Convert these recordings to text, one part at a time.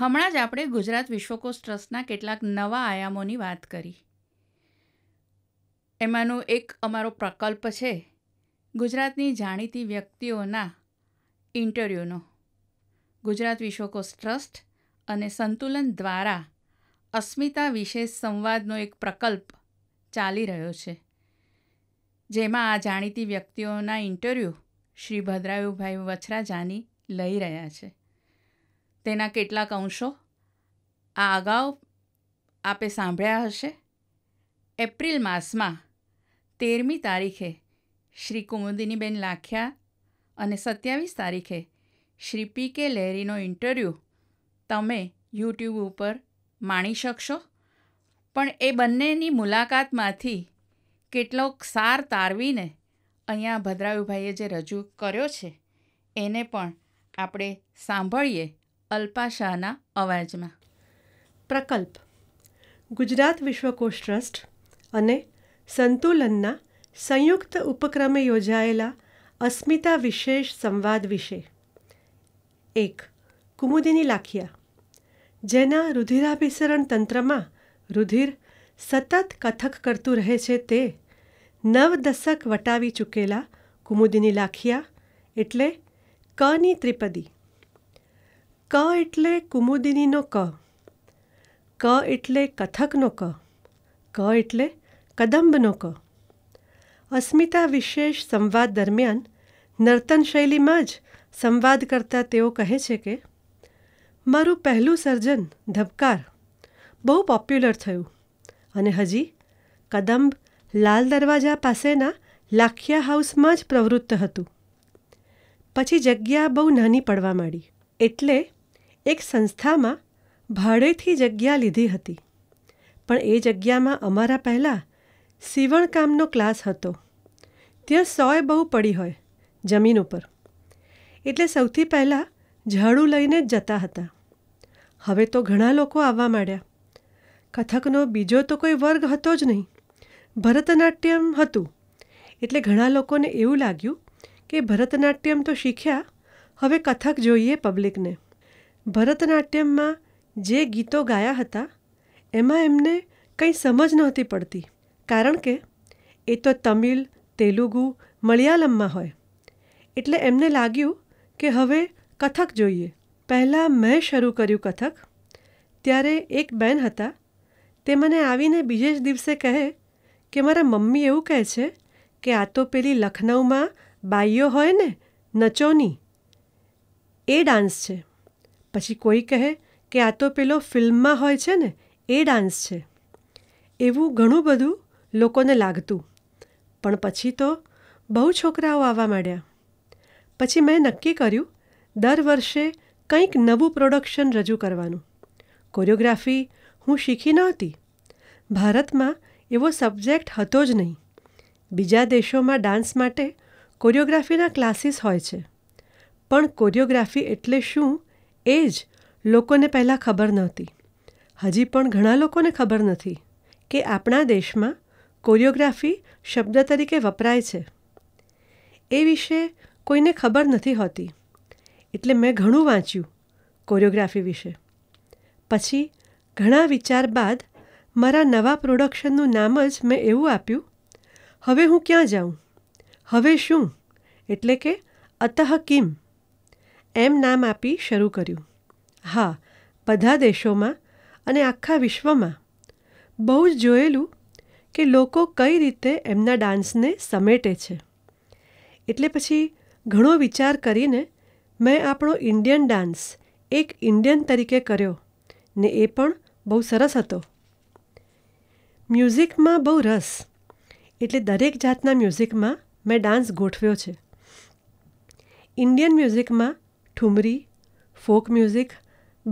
હમણાં જ આપણે ગુજરાત વિશ્વકોશ ટ્રસ્ટના કેટલાક નવા આયામોની વાત કરી એમાંનો એક અમારો પ્રકલ્પ છે ગુજરાતની જાણીતી વ્યક્તિઓના ઇન્ટરવ્યૂનો ગુજરાત વિશ્વકોશ ટ્રસ્ટ અને સંતુલન દ્વારા અસ્મિતા વિશે સંવાદનો એક પ્રકલ્પ ચાલી રહ્યો છે જેમાં આ જાણીતી વ્યક્તિઓના ઇન્ટરવ્યૂ શ્રી ભદ્રાયુભાઈ વછરાજાની લઈ રહ્યા છે તેના કેટલાક અંશો આ અગાઉ આપે સાંભળ્યા હશે એપ્રિલ માસમાં તેરમી તારીખે શ્રી કુમુદિનીબેન લાખિયા અને સત્યાવીસ તારીખે શ્રી પી કે લહેરીનો ઇન્ટરવ્યૂ તમે યુટ્યુબ ઉપર માણી શકશો પણ એ બંનેની મુલાકાતમાંથી કેટલોક સાર તારવીને અહીંયા ભદ્રાયુભાઈએ જે રજૂ કર્યો છે એને પણ આપણે સાંભળીએ અલ્પાશાના અવાજમાં પ્રકલ્પ ગુજરાત વિશ્વકોશ ટ્રસ્ટ અને સંતુલનના સંયુક્ત ઉપક્રમે યોજાયેલા અસ્મિતા વિશેષ સંવાદ વિશે એક કુમુદિની લાખિયા જેના રુધિરાભિસરણ તંત્રમાં રુધિર સતત કથક કરતું રહે છે તે નવ દશક વટાવી ચૂકેલા કુમુદિની લાખિયા એટલે કની ત્રિપદી ક એટલે કુમુદિનીનો ક ક એટલે કથકનો ક ક એટલે કદંબનો ક અસ્મિતા વિશેષ સંવાદ દરમિયાન નર્તન શૈલીમાં જ સંવાદ કરતા તેઓ કહે છે કે મારું પહેલું સર્જન ધબકાર બહુ પોપ્યુલર થયું અને હજી કદંબ લાલ દરવાજા પાસેના લાખિયા હાઉસમાં જ પ્રવૃત્ત હતું પછી જગ્યા બહુ નાની પડવા માંડી એટલે એક સંસ્થામાં ભાડેથી જગ્યા લીધી હતી પણ એ જગ્યામાં અમારા પહેલાં સીવણકામનો ક્લાસ હતો ત્યાં સોય બહુ પડી હોય જમીન ઉપર એટલે સૌથી પહેલાં ઝાડુ લઈને જ જતા હતા હવે તો ઘણા લોકો આવવા માંડ્યા કથકનો બીજો તો કોઈ વર્ગ હતો જ નહીં ભરતનાટ્યમ હતું એટલે ઘણા લોકોને એવું લાગ્યું કે ભરતનાટ્યમ તો શીખ્યા હવે કથક જોઈએ પબ્લિકને ભરતનાટ્યમમાં જે ગીતો ગાયા હતા એમાં એમને કંઈ સમજ નહોતી પડતી કારણ કે એ તો તમિલ તેલુગુ મલયાલમમાં હોય એટલે એમને લાગ્યું કે હવે કથક જોઈએ પહેલાં મેં શરૂ કર્યું કથક ત્યારે એક બેન હતા તે મને આવીને બીજે જ દિવસે કહે કે મારા મમ્મી એવું કહે છે કે આ તો પેલી લખનઉમાં બાઈઓ હોય ને નચોની એ ડાન્સ છે પછી કોઈ કહે કે આ તો પેલો ફિલ્મમાં હોય છે ને એ ડાન્સ છે એવું ઘણું બધું લોકોને લાગતું પણ પછી તો બહુ છોકરાઓ આવવા માંડ્યા પછી મેં નક્કી કર્યું દર વર્ષે કંઈક નવું પ્રોડક્શન રજૂ કરવાનું કોરિયોગ્રાફી હું શીખી નહોતી ભારતમાં એવો સબ્જેક્ટ હતો જ નહીં બીજા દેશોમાં ડાન્સ માટે કોરિયોગ્રાફીના ક્લાસીસ હોય છે પણ કોરિયોગ્રાફી એટલે શું એ જ લોકોને પહેલાં ખબર નહોતી હજી પણ ઘણા લોકોને ખબર નથી કે આપણા દેશમાં કોરિયોગ્રાફી શબ્દ તરીકે વપરાય છે એ વિશે કોઈને ખબર નથી હોતી એટલે મેં ઘણું વાંચ્યું કોરિયોગ્રાફી વિશે પછી ઘણા વિચાર બાદ મારા નવા પ્રોડક્શનનું નામ જ મેં એવું આપ્યું હવે હું ક્યાં જાઉં હવે શું એટલે કે અતઃ કિમ એમ નામ આપી શરૂ કર્યું હા બધા દેશોમાં અને આખા વિશ્વમાં બહુ જ જોયેલું કે લોકો કઈ રીતે એમના ડાન્સને સમેટે છે એટલે પછી ઘણો વિચાર કરીને મેં આપણો ઇન્ડિયન ડાન્સ એક ઇન્ડિયન તરીકે કર્યો ને એ પણ બહુ સરસ હતો મ્યુઝિકમાં બહુ રસ એટલે દરેક જાતના મ્યુઝિકમાં મેં ડાન્સ ગોઠવ્યો છે ઇન્ડિયન મ્યુઝિકમાં ઠુમરી ફોક મ્યુઝિક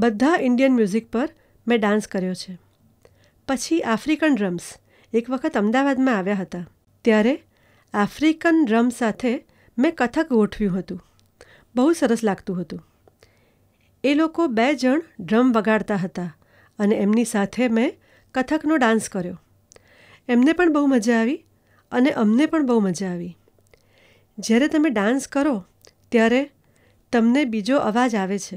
બધા ઇન્ડિયન મ્યુઝિક પર મેં ડાન્સ કર્યો છે પછી આફ્રિકન ડ્રમ્સ એક વખત અમદાવાદમાં આવ્યા હતા ત્યારે આફ્રિકન ડ્રમ્સ સાથે મેં કથક ગોઠવ્યું હતું બહુ સરસ લાગતું હતું એ લોકો બે જણ ડ્રમ વગાડતા હતા અને એમની સાથે મેં કથકનો ડાન્સ કર્યો એમને પણ બહુ મજા આવી અને અમને પણ બહુ મજા આવી જ્યારે તમે ડાન્સ કરો ત્યારે તમને બીજો અવાજ આવે છે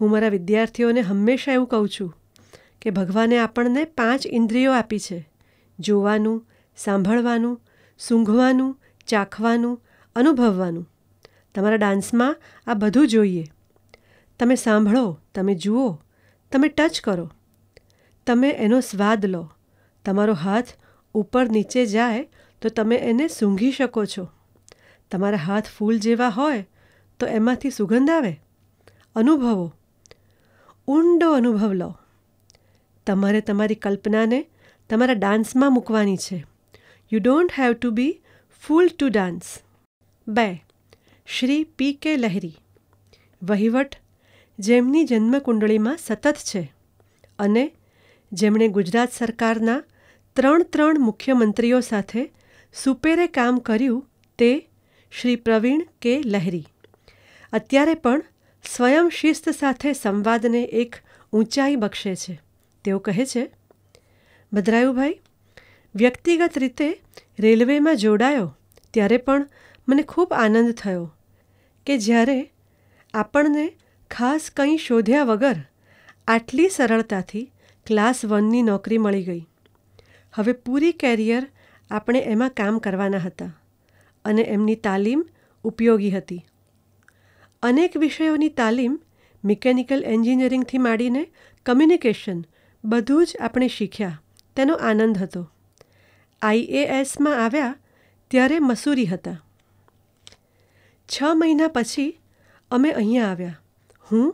હું મારા વિદ્યાર્થીઓને હંમેશા એવું કહું છું કે ભગવાને આપણને પાંચ ઇન્દ્રિયો આપી છે જોવાનું સાંભળવાનું સૂંઘવાનું ચાખવાનું અનુભવવાનું તમારા ડાન્સમાં આ બધું જોઈએ તમે સાંભળો તમે જુઓ તમે ટચ કરો તમે એનો સ્વાદ લો તમારો હાથ ઉપર નીચે જાય તો તમે એને સૂંઘી શકો છો તમારા હાથ ફૂલ જેવા હોય તો એમાંથી સુગંધ આવે અનુભવો ઊંડો અનુભવ લો તમારે તમારી કલ્પનાને તમારા ડાન્સમાં મૂકવાની છે you don't have to be fool to dance બે શ્રી પી કે લહેરી વહીવટ જેમની જન્મકુંડળીમાં સતત છે અને જેમણે ગુજરાત સરકારના ત્રણ ત્રણ મુખ્યમંત્રીઓ સાથે સુપેરે કામ કર્યું તે શ્રી પ્રવીણ કે લહેરી અત્યારે પણ સ્વયં શિસ્ત સાથે સંવાદને એક ઊંચાઈ બક્ષે છે તેઓ કહે છે ભદ્રાયુભાઈ વ્યક્તિગત રીતે રેલવેમાં જોડાયો ત્યારે પણ મને ખૂબ આનંદ થયો કે જ્યારે આપણને ખાસ કંઈ શોધ્યા વગર આટલી સરળતાથી ક્લાસ વનની નોકરી મળી ગઈ હવે પૂરી કેરિયર આપણે એમાં કામ કરવાના હતા અને એમની તાલીમ ઉપયોગી હતી અનેક વિષયોની તાલીમ મિકેનિકલ એન્જિનિયરિંગથી માંડીને કમ્યુનિકેશન બધું જ આપણે શીખ્યા તેનો આનંદ હતો આઈએએસમાં આવ્યા ત્યારે મસૂરી હતા છ મહિના પછી અમે અહીંયા આવ્યા હું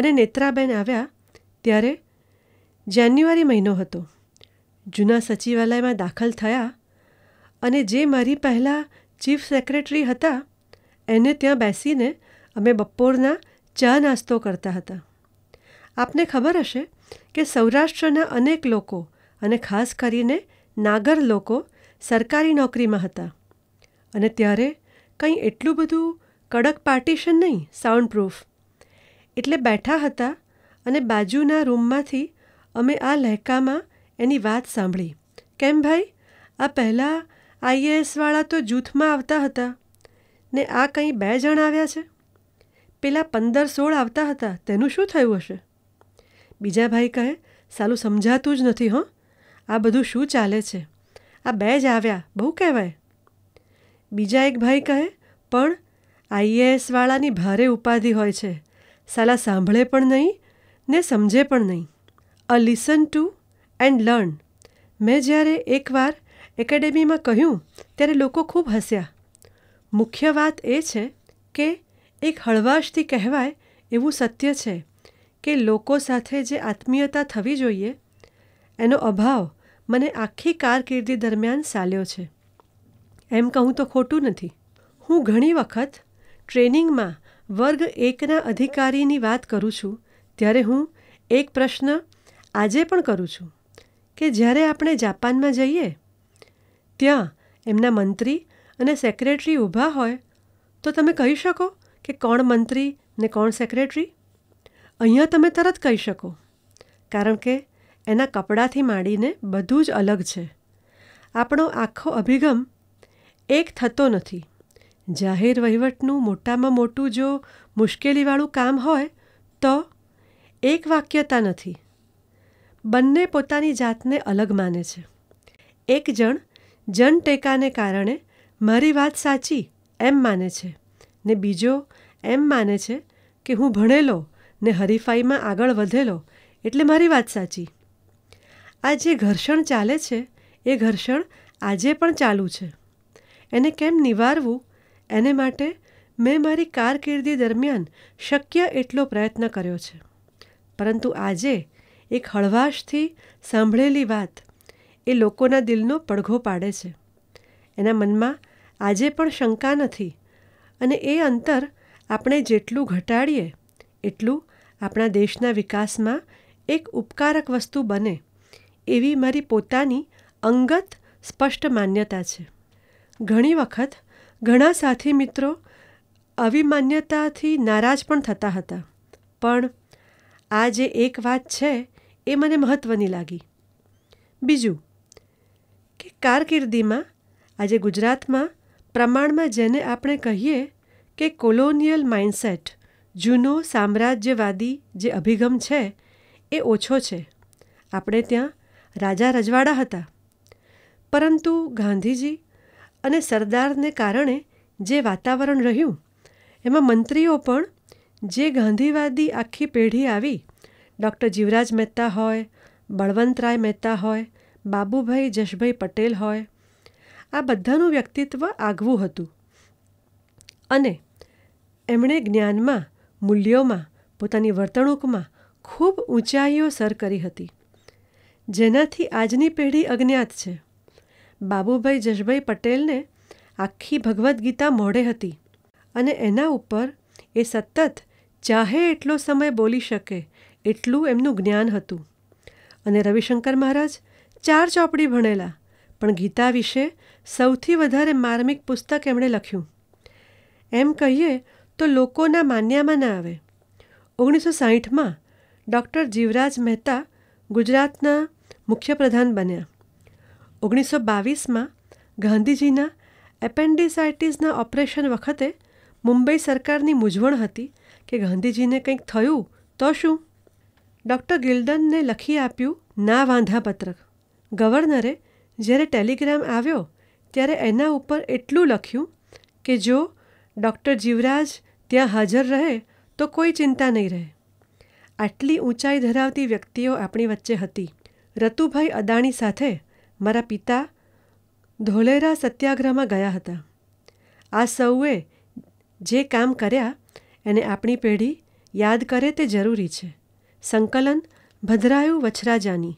અને નેત્રાબેન આવ્યા ત્યારે જાન્યુઆરી મહિનો હતો જૂના સચિવાલયમાં દાખલ થયા અને જે મારી પહેલાં ચીફ સેક્રેટરી હતા એને ત્યાં બેસીને અમે બપોરના ચા નાસ્તો કરતા હતા આપને ખબર હશે કે સૌરાષ્ટ્રના અનેક લોકો અને ખાસ કરીને નાગર લોકો સરકારી નોકરીમાં હતા અને ત્યારે કંઈ એટલું બધું કડક પાર્ટીશન નહીં સાઉન્ડ પ્રૂફ એટલે બેઠા હતા અને બાજુના રૂમમાંથી અમે આ લહેકામાં એની વાત સાંભળી કેમ ભાઈ આ પહેલાં આઈએએસવાળા તો જૂથમાં આવતા હતા ને આ કંઈ બે જણ આવ્યા છે પેલા પંદર સોળ આવતા હતા તેનું શું થયું હશે બીજા ભાઈ કહે સાલું સમજાતું જ નથી હો આ બધું શું ચાલે છે આ બે જ આવ્યા બહુ કહેવાય બીજા એક ભાઈ કહે પણ આઈએએસવાળાની ભારે ઉપાધિ હોય છે સાલા સાંભળે પણ નહીં ને સમજે પણ નહીં a listen to and learn મેં જ્યારે એકવાર એકેડેમીમાં કહ્યું ત્યારે લોકો ખૂબ હસ્યા મુખ્ય વાત એ છે કે એક હળવાશથી કહેવાય એવું સત્ય છે કે લોકો સાથે જે આત્મીયતા થવી જોઈએ એનો અભાવ મને આખી કારકિર્દી દરમિયાન સાલ્યો છે એમ કહું તો ખોટું નથી હું ઘણી વખત ટ્રેનિંગમાં વર્ગ એકના અધિકારીની વાત કરું છું ત્યારે હું એક પ્રશ્ન આજે પણ કરું છું કે જ્યારે આપણે જાપાનમાં જઈએ ત્યાં એમના મંત્રી અને સેક્રેટરી ઊભા હોય તો તમે કહી શકો કે કોણ મંત્રી ને કોણ સેક્રેટરી અહીંયા તમે તરત કહી શકો કારણ કે એના કપડાંથી માંડીને બધું જ અલગ છે આપણો આખો અભિગમ એક થતો નથી જાહેર વહીવટનું મોટામાં મોટું જો મુશ્કેલીવાળું કામ હોય તો એક વાક્યતા નથી બંને પોતાની જાતને અલગ માને છે એક જણ જનટેકાને કારણે મારી વાત સાચી એમ માને છે ને બીજો એમ માને છે કે હું ભણેલો ને હરીફાઈમાં આગળ વધેલો એટલે મારી વાત સાચી આ જે ઘર્ષણ ચાલે છે એ ઘર્ષણ આજે પણ ચાલુ છે એને કેમ નિવારવું એને માટે મેં મારી કારકિર્દી દરમિયાન શક્ય એટલો પ્રયત્ન કર્યો છે પરંતુ આજે એક હળવાશથી સાંભળેલી વાત એ લોકોના દિલનો પડઘો પાડે છે એના મનમાં આજે પણ શંકા નથી અને એ અંતર આપણે જેટલું ઘટાડીએ એટલું આપણા દેશના વિકાસમાં એક ઉપકારક વસ્તુ બને એવી મારી પોતાની અંગત સ્પષ્ટ માન્યતા છે ઘણી વખત ઘણા સાથી મિત્રો આવી માન્યતાથી નારાજ પણ થતા હતા પણ આ જે એક વાત છે એ મને મહત્ત્વની લાગી બીજું કે કારકિર્દીમાં આજે ગુજરાતમાં પ્રમાણમાં જેને આપણે કહીએ કે કોલોનિયલ માઇન્ડસેટ જૂનો સામ્રાજ્યવાદી જે અભિગમ છે એ ઓછો છે આપણે ત્યાં રાજા રજવાડા હતા પરંતુ ગાંધીજી અને સરદારને કારણે જે વાતાવરણ રહ્યું એમાં મંત્રીઓ પણ જે ગાંધીવાદી આખી પેઢી આવી ડૉક્ટર જીવરાજ મહેતા હોય બળવંતરાય મહેતા હોય બાબુભાઈ જશભાઈ પટેલ હોય આ બધાનું વ્યક્તિત્વ આગવું હતું અને એમણે જ્ઞાનમાં મૂલ્યોમાં પોતાની વર્તણૂકમાં ખૂબ ઊંચાઈઓ સર કરી હતી જેનાથી આજની પેઢી અજ્ઞાત છે બાબુભાઈ જશભાઈ પટેલને આખી ભગવદ્ ગીતા મોડે હતી અને એના ઉપર એ સતત ચાહે એટલો સમય બોલી શકે એટલું એમનું જ્ઞાન હતું અને રવિશંકર મહારાજ ચાર ચોપડી ભણેલા પણ ગીતા વિશે સૌથી વધારે માર્મિક પુસ્તક એમણે લખ્યું એમ કહીએ તો લોકોના માન્યામાં ના આવે ઓગણીસો સાહીઠમાં ડૉક્ટર જીવરાજ મહેતા ગુજરાતના મુખ્યપ્રધાન બન્યા ઓગણીસો બાવીસમાં ગાંધીજીના એપેન્ડિસાઇટિસના ઓપરેશન વખતે મુંબઈ સરકારની મૂંઝવણ હતી કે ગાંધીજીને કંઈક થયું તો શું ડૉક્ટર ગિલ્ડનને લખી આપ્યું ના વાંધા પત્રક ગવર્નરે જ્યારે ટેલિગ્રામ આવ્યો ત્યારે એના ઉપર એટલું લખ્યું કે જો ડૉક્ટર જીવરાજ ત્યાં હાજર રહે તો કોઈ ચિંતા નહીં રહે આટલી ઊંચાઈ ધરાવતી વ્યક્તિઓ આપણી વચ્ચે હતી રતુભાઈ અદાણી સાથે મારા પિતા ધોલેરા સત્યાગ્રહમાં ગયા હતા આ સૌએ જે કામ કર્યા એને આપણી પેઢી યાદ કરે તે જરૂરી છે સંકલન ભદ્રાયુ વછરાજાની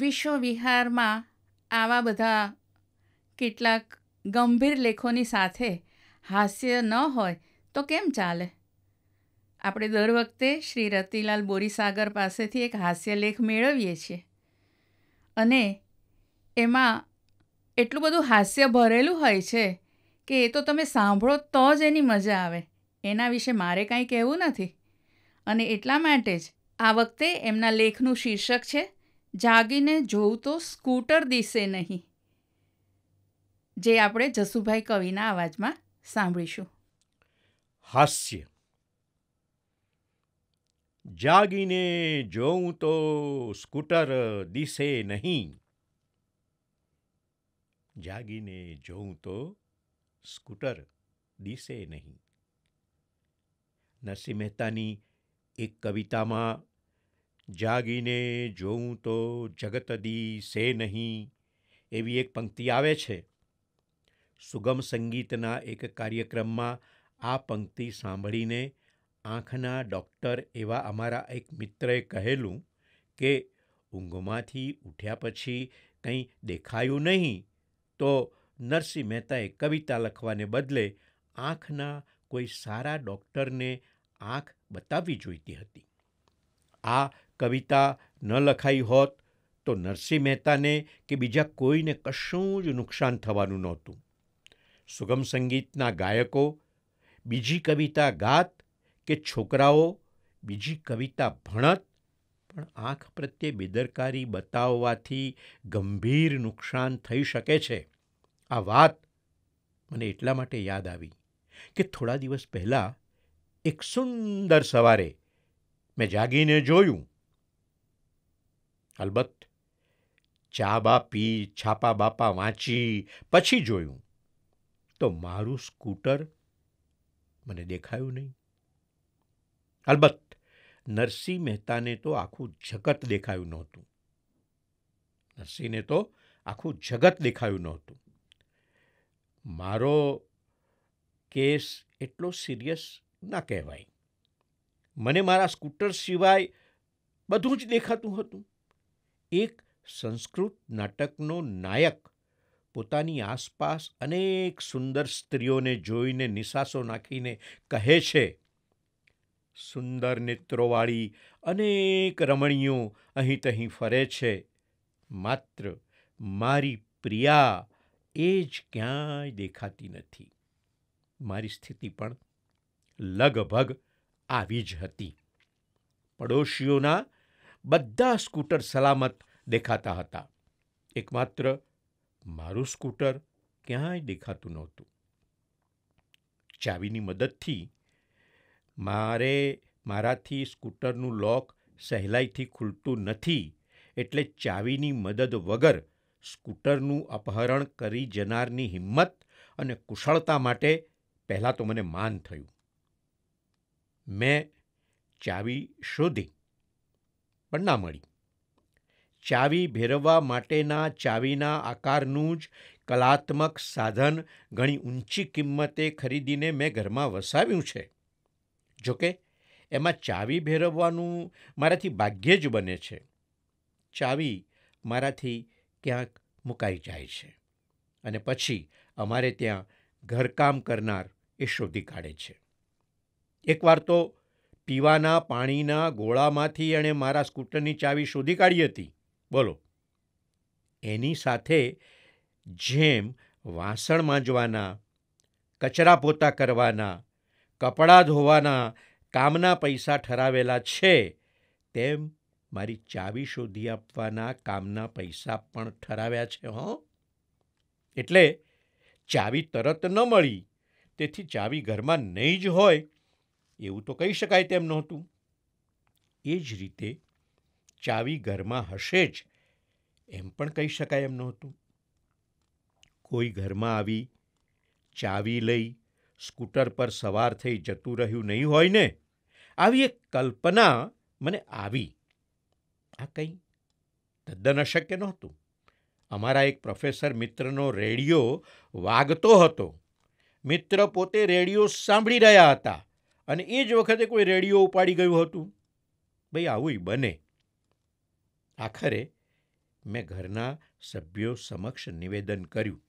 વિશ્વવિહારમાં આવા બધા કેટલાક ગંભીર લેખોની સાથે હાસ્ય ન હોય તો કેમ ચાલે આપણે દર વખતે શ્રી રતિલાલ બોરીસાગર પાસેથી એક હાસ્યલેખ મેળવીએ છીએ અને એમાં એટલું બધું હાસ્ય ભરેલું હોય છે કે એ તો તમે સાંભળો તો જ એની મજા આવે એના વિશે મારે કાંઈ કહેવું નથી અને એટલા માટે જ આ વખતે એમના લેખનું શીર્ષક છે જાગીને જોઉં તો સ્કૂટર દિશે નહીં જે આપણે જસુભાઈ કવિના અવાજમાં સાંભળીશું હાસ્ય જાગીને જોઉં તો સ્કૂટર દિશે નહીં જાગીને જોઉં તો સ્કૂટર દિશે નહીં નરસિંહ મહેતાની એક કવિતામાં જાગીને જોઉં તો જગતદી સે નહીં એવી એક પંક્તિ આવે છે સુગમ સંગીતના એક કાર્યક્રમમાં આ પંક્તિ સાંભળીને આંખના ડૉક્ટર એવા અમારા એક મિત્રએ કહેલું કે ઊંઘમાંથી ઉઠ્યા પછી કંઈ દેખાયું નહીં તો નરસિંહ મહેતાએ કવિતા લખવાને બદલે આંખના કોઈ સારા ડૉક્ટરને આંખ બતાવવી જોઈતી હતી આ કવિતા ન લખાઈ હોત તો નરસિંહ મહેતાને કે બીજા કોઈને કશું જ નુકસાન થવાનું નહોતું સુગમ સંગીતના ગાયકો બીજી કવિતા ગાત કે છોકરાઓ બીજી કવિતા ભણત પણ આંખ પ્રત્યે બેદરકારી બતાવવાથી ગંભીર નુકસાન થઈ શકે છે આ વાત મને એટલા માટે યાદ આવી કે થોડા દિવસ પહેલાં એક સુંદર સવારે મેં જાગીને જોયું અલબત્ત ચા બા પી છાપા બાપા વાંચી પછી જોયું તો મારું સ્કૂટર મને દેખાયું નહીં અલબત્ત નરસિંહ મહેતાને તો આખું જગત દેખાયું નહોતું નરસિંહને તો આખું જગત દેખાયું નહોતું મારો કેસ એટલો સિરિયસ ના કહેવાય મને મારા સ્કૂટર સિવાય બધું જ દેખાતું હતું એક સંસ્કૃત નાટકનો નાયક પોતાની આસપાસ અનેક સુંદર સ્ત્રીઓને જોઈને નિશાસો નાખીને કહે છે સુંદર નેત્રોવાળી અનેક રમણીઓ અહીં તહીં ફરે છે માત્ર મારી પ્રિયા એ જ ક્યાંય દેખાતી નથી મારી સ્થિતિ પણ લગભગ આવી જ હતી પડોશીઓના બધા સ્કૂટર સલામત દેખાતા હતા એકમાત્ર મારું સ્કૂટર ક્યાંય દેખાતું નહોતું ચાવીની મદદથી મારે મારાથી સ્કૂટરનું લોક સહેલાઈથી ખુલતું નથી એટલે ચાવીની મદદ વગર સ્કૂટરનું અપહરણ કરી જનારની હિંમત અને કુશળતા માટે પહેલાં તો મને માન થયું મેં ચાવી શોધી પણ ના મળી ચાવી ભેરવવા માટેના ચાવીના આકારનું જ કલાત્મક સાધન ઘણી ઊંચી કિંમતે ખરીદીને મેં ઘરમાં વસાવ્યું છે જોકે એમાં ચાવી ભેરવવાનું મારાથી ભાગ્ય જ બને છે ચાવી મારાથી ક્યાંક મુકાઈ જાય છે અને પછી અમારે ત્યાં ઘરકામ કરનાર એ શોધી કાઢે છે એકવાર તો પીવાના પાણીના ગોળામાંથી એણે મારા સ્કૂટરની ચાવી શોધી કાઢી હતી બોલો એની સાથે જેમ વાસણ માંજવાના કચરા પોતા કરવાના કપડાં ધોવાના કામના પૈસા ઠરાવેલા છે તેમ મારી ચાવી શોધી આપવાના કામના પૈસા પણ ઠરાવ્યા છે હો એટલે ચાવી તરત ન મળી તેથી ચાવી ઘરમાં નહીં જ હોય એવું તો કહી શકાય તેમ નહોતું એ જ રીતે ચાવી ઘરમાં હશે જ એમ પણ કહી શકાય એમ નહોતું કોઈ ઘરમાં આવી ચાવી લઈ સ્કૂટર પર સવાર થઈ જતું રહ્યું નહીં હોય ને આવી એક કલ્પના મને આવી આ કંઈ તદ્દન અશક્ય નહોતું અમારા એક પ્રોફેસર મિત્રનો રેડિયો વાગતો હતો મિત્ર પોતે રેડિયો સાંભળી રહ્યા હતા અને એ જ વખતે કોઈ રેડિયો ઉપાડી ગયું હતું ભાઈ આવું બને આખરે મેં ઘરના સભ્યો સમક્ષ નિવેદન કર્યું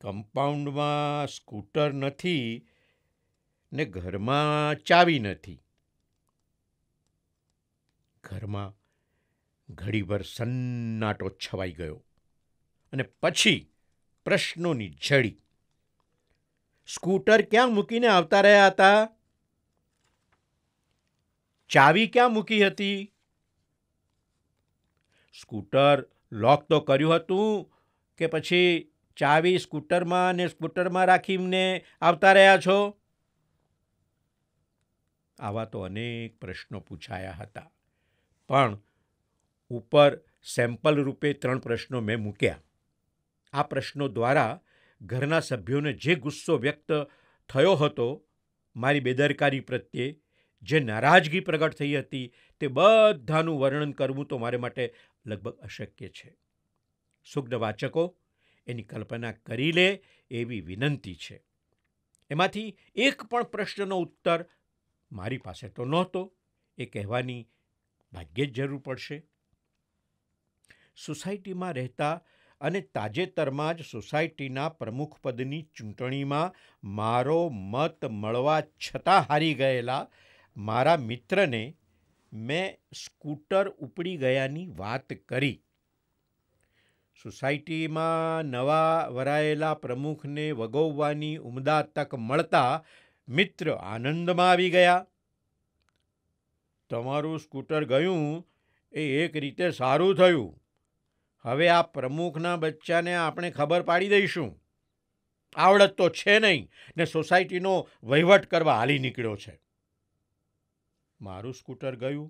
કમ્પાઉન્ડમાં સ્કૂટર નથી ને ઘરમાં ચાવી નથી ઘરમાં ઘડીભર સન્નાટો છવાઈ ગયો અને પછી પ્રશ્નોની ઝડી સ્કૂટર ક્યાં મૂકીને આવતા રહ્યા હતા ચાવી ક્યાં મૂકી હતી સ્કૂટર લોક તો કર્યું હતું કે પછી ચાવી સ્કૂટરમાં ને સ્કૂટરમાં રાખીને આવતા રહ્યા છો આવા તો અનેક પ્રશ્નો પૂછાયા હતા પણ ઉપર સેમ્પલ રૂપે ત્રણ પ્રશ્નો મેં મૂક્યા આ પ્રશ્નો દ્વારા ઘરના સભ્યોને જે ગુસ્સો વ્યક્ત થયો હતો મારી બેદરકારી પ્રત્યે જે નારાજગી પ્રગટ થઈ હતી તે બધાનું વર્ણન કરવું તો મારે માટે લગભગ અશક્ય છે સુગ્ન વાચકો એની કલ્પના કરી લે એવી વિનંતી છે એમાંથી એક પણ પ્રશ્નનો ઉત્તર મારી પાસે તો નહોતો એ કહેવાની ભાગ્યે જ જરૂર પડશે સોસાયટીમાં રહેતા અને તાજેતરમાં જ સોસાયટીના પ્રમુખપદની ચૂંટણીમાં મારો મત મળવા છતાં હારી ગયેલા મારા મિત્રને મેં સ્કૂટર ઉપડી ગયાની વાત કરી સોસાયટીમાં નવા વરાયેલા પ્રમુખને વગોવવાની ઉમદા તક મળતા મિત્ર આનંદમાં આવી ગયા તમારું સ્કૂટર ગયું એ એક રીતે સારું થયું હવે આ પ્રમુખના બચ્ચાને આપણે ખબર પાડી દઈશું આવડત તો છે નહીં ને સોસાયટીનો વહીવટ કરવા હાલી નીકળ્યો છે મારું સ્કૂટર ગયું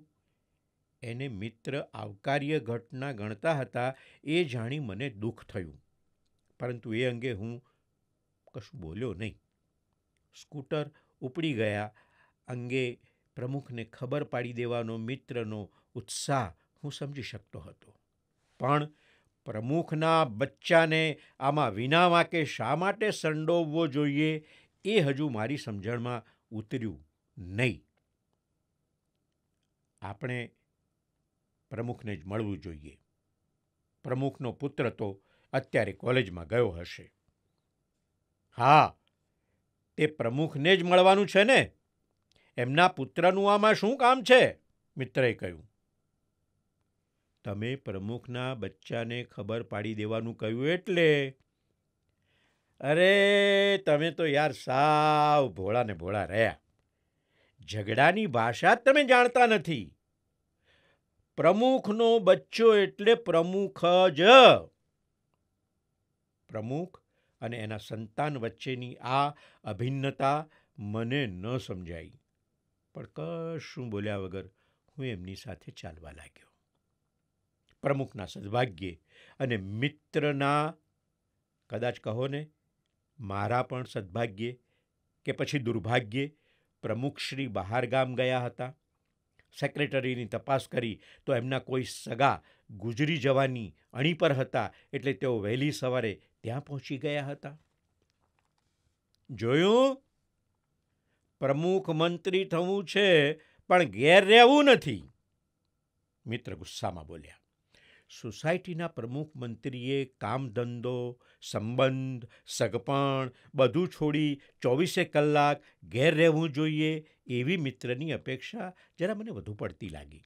એને મિત્ર આવકાર્ય ઘટના ગણતા હતા એ જાણી મને દુઃખ થયું પરંતુ એ અંગે હું કશું બોલ્યો નહીં સ્કૂટર ઉપડી ગયા અંગે પ્રમુખને ખબર પાડી દેવાનો મિત્રનો ઉત્સાહ હું સમજી શકતો હતો પણ પ્રમુખના બચ્ચાને આમાં વિના વાંકે શા માટે સંડોવવો જોઈએ એ હજુ મારી સમજણમાં ઉતર્યું નહીં આપણે પ્રમુખને જ મળવું જોઈએ પ્રમુખનો પુત્ર તો અત્યારે કોલેજમાં ગયો હશે હા તે પ્રમુખને જ મળવાનું છે ને એમના પુત્રનું આમાં શું કામ છે મિત્રએ કહ્યું તમે પ્રમુખના બચ્ચાને ખબર પાડી દેવાનું કહ્યું એટલે અરે તમે તો યાર સાવ ભોળાને ભોળા રહ્યા ઝઘડાની ભાષા જ તમે જાણતા નથી પ્રમુખનો બચ્ચો એટલે પ્રમુખ જ પ્રમુખ અને એના સંતાન વચ્ચેની આ અભિન્નતા મને ન સમજાઈ પણ કશું બોલ્યા વગર હું એમની સાથે ચાલવા લાગ્યો પ્રમુખના સદભાગ્યે અને મિત્રના કદાચ કહો ને મારા પણ સદભાગ્યે કે પછી દુર્ભાગ્યે પ્રમુખશ્રી બહારગામ ગયા હતા સેક્રેટરીની તપાસ કરી તો એમના કોઈ સગા ગુજરી જવાની અણી પર હતા એટલે તેઓ વહેલી સવારે ત્યાં પહોંચી ગયા હતા જોયું પ્રમુખ મંત્રી થવું છે પણ ઘેર રહેવું નથી મિત્ર ગુસ્સામાં બોલ્યા સોસાયટીના પ્રમુખ મંત્રીએ કામ ધંધો સંબંધ સગપણ બધું છોડી ચોવીસે કલાક ઘેર રહેવું જોઈએ એવી મિત્રની અપેક્ષા જરા મને વધુ પડતી લાગી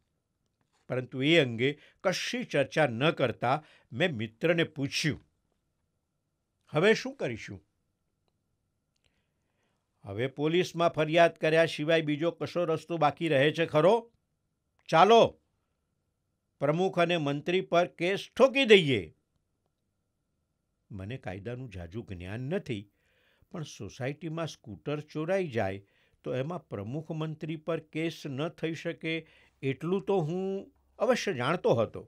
પરંતુ એ અંગે કશી ચર્ચા ન કરતા મેં મિત્રને પૂછ્યું હવે શું કરીશું હવે પોલીસમાં ફરિયાદ કર્યા સિવાય બીજો કશો રસ્તો બાકી રહે છે ખરો ચાલો પ્રમુખ અને મંત્રી પર કેસ ઠોકી દઈએ મને કાયદાનું જાજુ જ્ઞાન નથી પણ સોસાયટીમાં સ્કૂટર ચોરાઈ જાય તો એમાં પ્રમુખ મંત્રી પર કેસ ન થઈ શકે એટલું તો હું અવશ્ય જાણતો હતો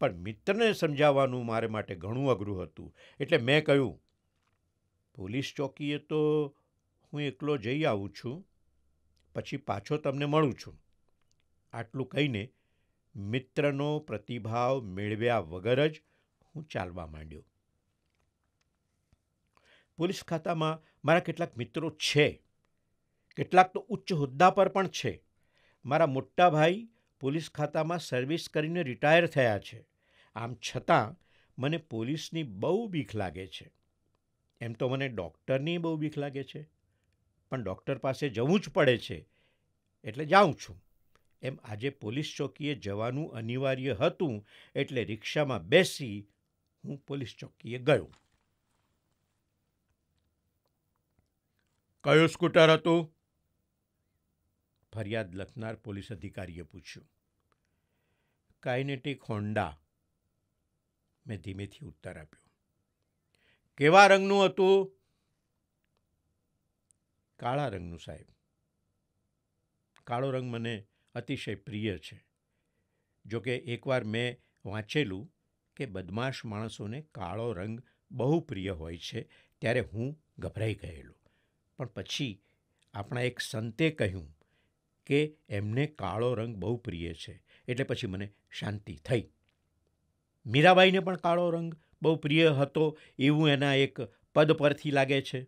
પણ મિત્રને સમજાવવાનું મારે માટે ઘણું અઘરું હતું એટલે મેં કહ્યું પોલીસ ચોકીએ તો હું એકલો જઈ આવું છું પછી પાછો તમને મળું છું આટલું કહીને મિત્રનો પ્રતિભાવ મેળવ્યા વગર જ હું ચાલવા માંડ્યો પોલીસ ખાતામાં મારા કેટલાક મિત્રો છે કેટલાક તો ઉચ્ચ હોદ્દા પર પણ છે મારા મોટા ભાઈ પોલીસ ખાતામાં સર્વિસ કરીને રિટાયર થયા છે આમ છતાં મને પોલીસની બહુ બીક લાગે છે એમ તો મને ડૉક્ટરની બહુ બીક લાગે છે પણ ડૉક્ટર પાસે જવું જ પડે છે એટલે જાઉં છું એમ આજે પોલીસ ચોકીએ જવાનું અનિવાર્ય હતું એટલે રિક્ષામાં બેસી હું પોલીસ ચોકીએ ગયો કયું સ્કૂટર હતું ફરિયાદ લખનાર પોલીસ અધિકારીએ પૂછ્યું કાઇનેટિક હોન્ડા મેં ધીમેથી ઉત્તર આપ્યો કેવા રંગનું હતું કાળા રંગનું સાહેબ કાળો રંગ મને અતિશય પ્રિય છે જોકે એકવાર મેં વાંચેલું કે બદમાશ માણસોને કાળો રંગ બહુ પ્રિય હોય છે ત્યારે હું ગભરાઈ ગયેલો પણ પછી આપણા એક સંતે કહ્યું કે એમને કાળો રંગ બહુ પ્રિય છે એટલે પછી મને શાંતિ થઈ મીરાબાઈને પણ કાળો રંગ બહુ પ્રિય હતો એવું એના એક પદ પરથી લાગે છે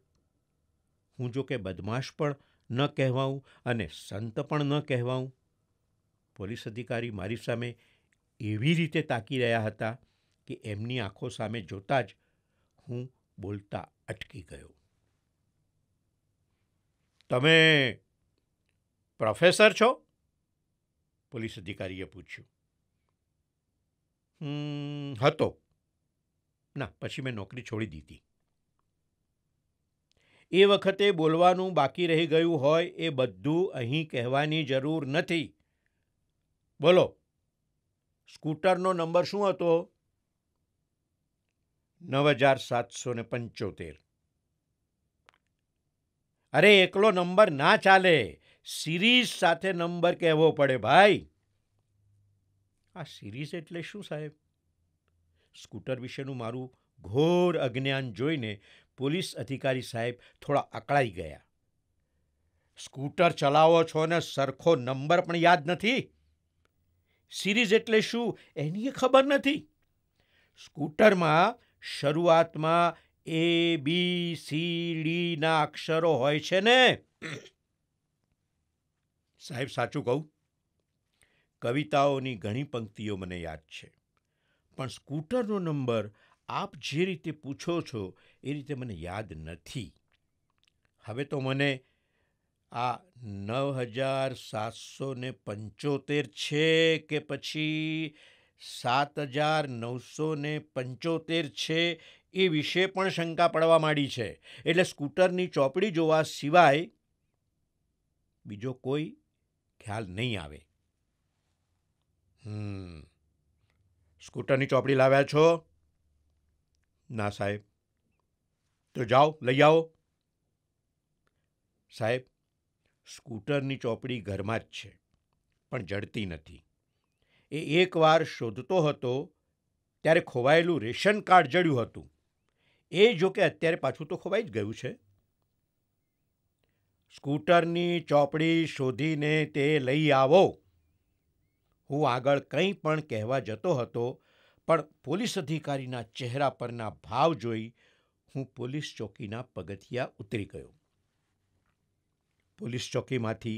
હું જો કે બદમાશ પણ ન કહેવાઉં અને સંત પણ ન કહેવાઉં પોલીસ અધિકારી મારી સામે એવી રીતે તાકી રહ્યા હતા કે એમની આંખો સામે જોતાં જ હું બોલતા અટકી ગયો તમે પ્રોફેસર છો પોલીસ અધિકારીએ પૂછ્યું હતો ના પછી મેં નોકરી છોડી દીધી એ વખતે બોલવાનું બાકી રહી ગયું હોય એ બધું અહીં કહેવાની જરૂર નથી બોલો સ્કૂટરનો નંબર શું હતો નવ હજાર સાતસો ને પંચોતેર અરે એકલો નંબર ના ચાલે સિરીઝ સાથે નંબર કહેવો પડે ભાઈ આ સિરીઝ એટલે શું સાહેબ સ્કૂટર વિશેનું મારું ઘોર અજ્ઞાન જોઈને પોલીસ અધિકારી સાહેબ થોડા અકળાઈ ગયા સ્કૂટર ચલાવો છો ને સરખો નંબર પણ યાદ નથી સિરીઝ એટલે શું એની ખબર નથી સ્કૂટરમાં શરૂઆતમાં એ બી સી ડીના અક્ષરો હોય છે ને સાહેબ સાચું કહું કવિતાઓની ઘણી પંક્તિઓ મને યાદ છે પણ સ્કૂટરનો નંબર આપ જે રીતે પૂછો છો એ રીતે મને યાદ નથી હવે તો મને આ નવ હજાર સાતસો ને પંચોતેર છે કે પછી સાત હજાર નવસો ને પંચોતેર છે એ વિશે પણ શંકા પડવા માંડી છે એટલે સ્કૂટરની ચોપડી જોવા સિવાય બીજો કોઈ ખ્યાલ નહીં આવે હમ સ્કૂટરની ચોપડી લાવ્યા છો ના સાહેબ તો જાઓ લઈ આવો સાહેબ સ્કૂટરની ચોપડી ઘરમાં જ છે પણ જડતી નથી એ એકવાર શોધતો હતો ત્યારે ખોવાયેલું રેશન કાર્ડ જડ્યું હતું એ જો કે અત્યારે પાછું તો ખોવાઈ જ ગયું છે સ્કૂટરની ચોપડી શોધીને તે લઈ આવો હું આગળ કંઈ પણ કહેવા જતો હતો પણ પોલીસ અધિકારીના ચહેરા પરના ભાવ જોઈ હું પોલીસ ચોકીના પગથિયા ઉતરી ગયો પોલીસ ચોકીમાંથી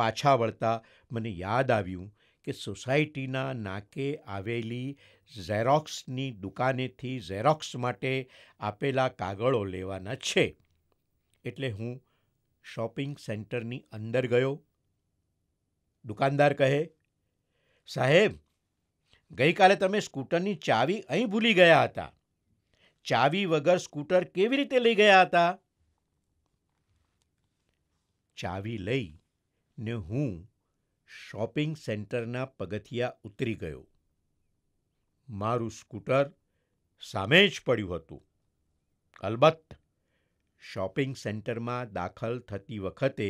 પાછા વળતા મને યાદ આવ્યું કે સોસાયટીના નાકે આવેલી ઝેરોક્સની દુકાનેથી ઝેરોક્સ માટે આપેલા કાગળો લેવાના છે એટલે હું શોપિંગ સેન્ટરની અંદર ગયો દુકાનદાર કહે સાહેબ ગઈકાલે તમે સ્કૂટરની ચાવી અહીં ભૂલી ગયા હતા ચાવી વગર સ્કૂટર કેવી રીતે લઈ ગયા હતા ચાવી લઈ ને હું શોપિંગ સેન્ટરના પગથિયા ઉતરી ગયો મારું સ્કૂટર સામે જ પડ્યું હતું અલબત્ત શોપિંગ સેન્ટરમાં દાખલ થતી વખતે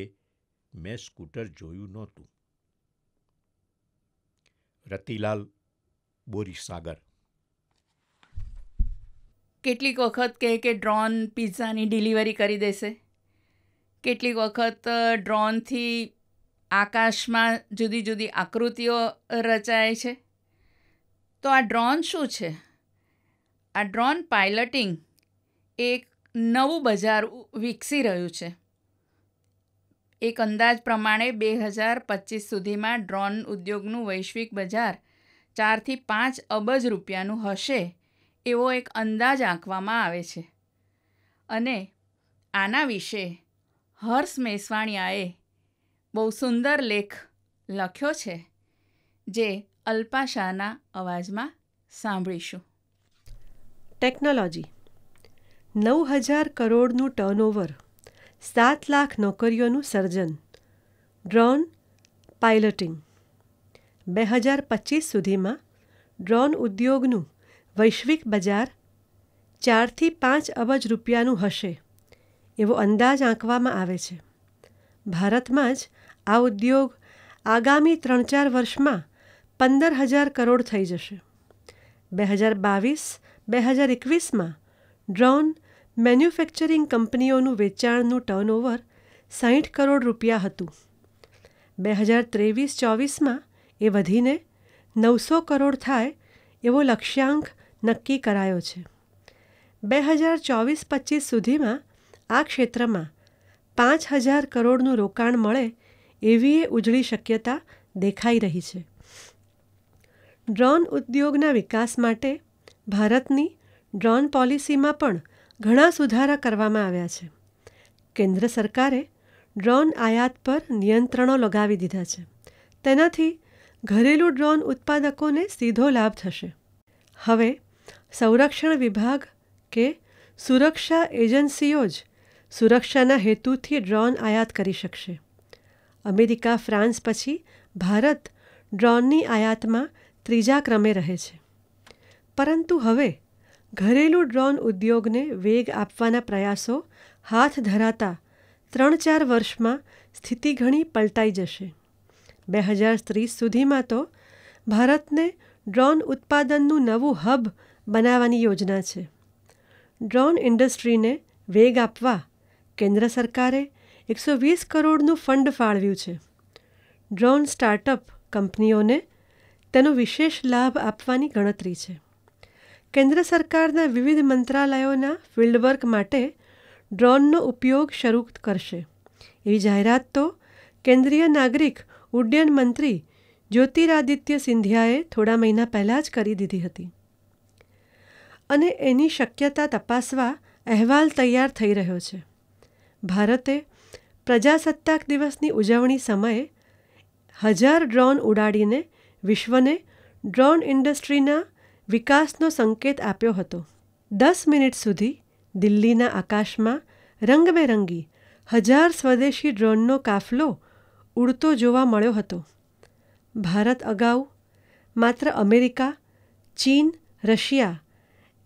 મેં સ્કૂટર જોયું નહોતું રતિલાલ બોરીસાગર કેટલીક વખત કહે કે ડ્રોન પિઝાની ડિલિવરી કરી દેશે કેટલીક વખત ડ્રોનથી આકાશમાં જુદી જુદી આકૃતિઓ રચાય છે તો આ ડ્રોન શું છે આ ડ્રોન પાયલટિંગ એક નવું બજાર વિકસી રહ્યું છે એક અંદાજ પ્રમાણે બે હજાર પચીસ સુધીમાં ડ્રોન ઉદ્યોગનું વૈશ્વિક બજાર ચારથી પાંચ અબજ રૂપિયાનું હશે એવો એક અંદાજ આંકવામાં આવે છે અને આના વિશે હર્ષ મેસવાણિયાએ બહુ સુંદર લેખ લખ્યો છે જે અલ્પા શાહના અવાજમાં સાંભળીશું ટેકનોલોજી નવ હજાર કરોડનું ટર્નઓવર સાત લાખ નોકરીઓનું સર્જન ડ્રોન પાઇલટિંગ બે હજાર પચીસ સુધીમાં ડ્રોન ઉદ્યોગનું વૈશ્વિક બજાર ચારથી પાંચ અબજ રૂપિયાનું હશે એવો અંદાજ આંકવામાં આવે છે ભારતમાં જ આ ઉદ્યોગ આગામી ત્રણ ચાર વર્ષમાં પંદર હજાર કરોડ થઈ જશે બે હજાર બાવીસ બે હજાર એકવીસમાં ડ્રોન મેન્યુફેક્ચરિંગ કંપનીઓનું વેચાણનું ટર્નઓવર સાહીઠ કરોડ રૂપિયા હતું બે હજાર ત્રેવીસ ચોવીસમાં એ વધીને નવસો કરોડ થાય એવો લક્ષ્યાંક નક્કી કરાયો છે બે હજાર ચોવીસ પચીસ સુધીમાં આ ક્ષેત્રમાં પાંચ હજાર કરોડનું રોકાણ મળે એવી એ ઉજળી શક્યતા દેખાઈ રહી છે ડ્રોન ઉદ્યોગના વિકાસ માટે ભારતની ડ્રોન પોલિસીમાં પણ ઘણા સુધારા કરવામાં આવ્યા છે કેન્દ્ર સરકારે ડ્રોન આયાત પર નિયંત્રણો લગાવી દીધા છે તેનાથી ઘરેલુ ડ્રોન ઉત્પાદકોને સીધો લાભ થશે હવે સંરક્ષણ વિભાગ કે સુરક્ષા એજન્સીઓ જ સુરક્ષાના હેતુથી ડ્રોન આયાત કરી શકશે અમેરિકા ફ્રાન્સ પછી ભારત ડ્રોનની આયાતમાં ત્રીજા ક્રમે રહે છે પરંતુ હવે ઘરેલું ડ્રોન ઉદ્યોગને વેગ આપવાના પ્રયાસો હાથ ધરાતા ત્રણ ચાર વર્ષમાં સ્થિતિ ઘણી પલટાઈ જશે બે હજાર ત્રીસ સુધીમાં તો ભારતને ડ્રોન ઉત્પાદનનું નવું હબ બનાવવાની યોજના છે ડ્રોન ઇન્ડસ્ટ્રીને વેગ આપવા કેન્દ્ર સરકારે એકસો વીસ કરોડનું ફંડ ફાળવ્યું છે ડ્રોન સ્ટાર્ટઅપ કંપનીઓને તેનો વિશેષ લાભ આપવાની ગણતરી છે કેન્દ્ર સરકારના વિવિધ મંત્રાલયોના ફિલ્ડવર્ક માટે ડ્રોનનો ઉપયોગ શરૂ કરશે એવી જાહેરાત તો કેન્દ્રીય નાગરિક ઉડ્ડયન મંત્રી જ્યોતિરાદિત્ય સિંધિયાએ થોડા મહિના પહેલાં જ કરી દીધી હતી અને એની શક્યતા તપાસવા અહેવાલ તૈયાર થઈ રહ્યો છે ભારતે પ્રજાસત્તાક દિવસની ઉજવણી સમયે હજાર ડ્રોન ઉડાડીને વિશ્વને ડ્રોન ઇન્ડસ્ટ્રીના વિકાસનો સંકેત આપ્યો હતો દસ મિનિટ સુધી દિલ્હીના આકાશમાં રંગબેરંગી હજાર સ્વદેશી ડ્રોનનો કાફલો ઉડતો જોવા મળ્યો હતો ભારત અગાઉ માત્ર અમેરિકા ચીન રશિયા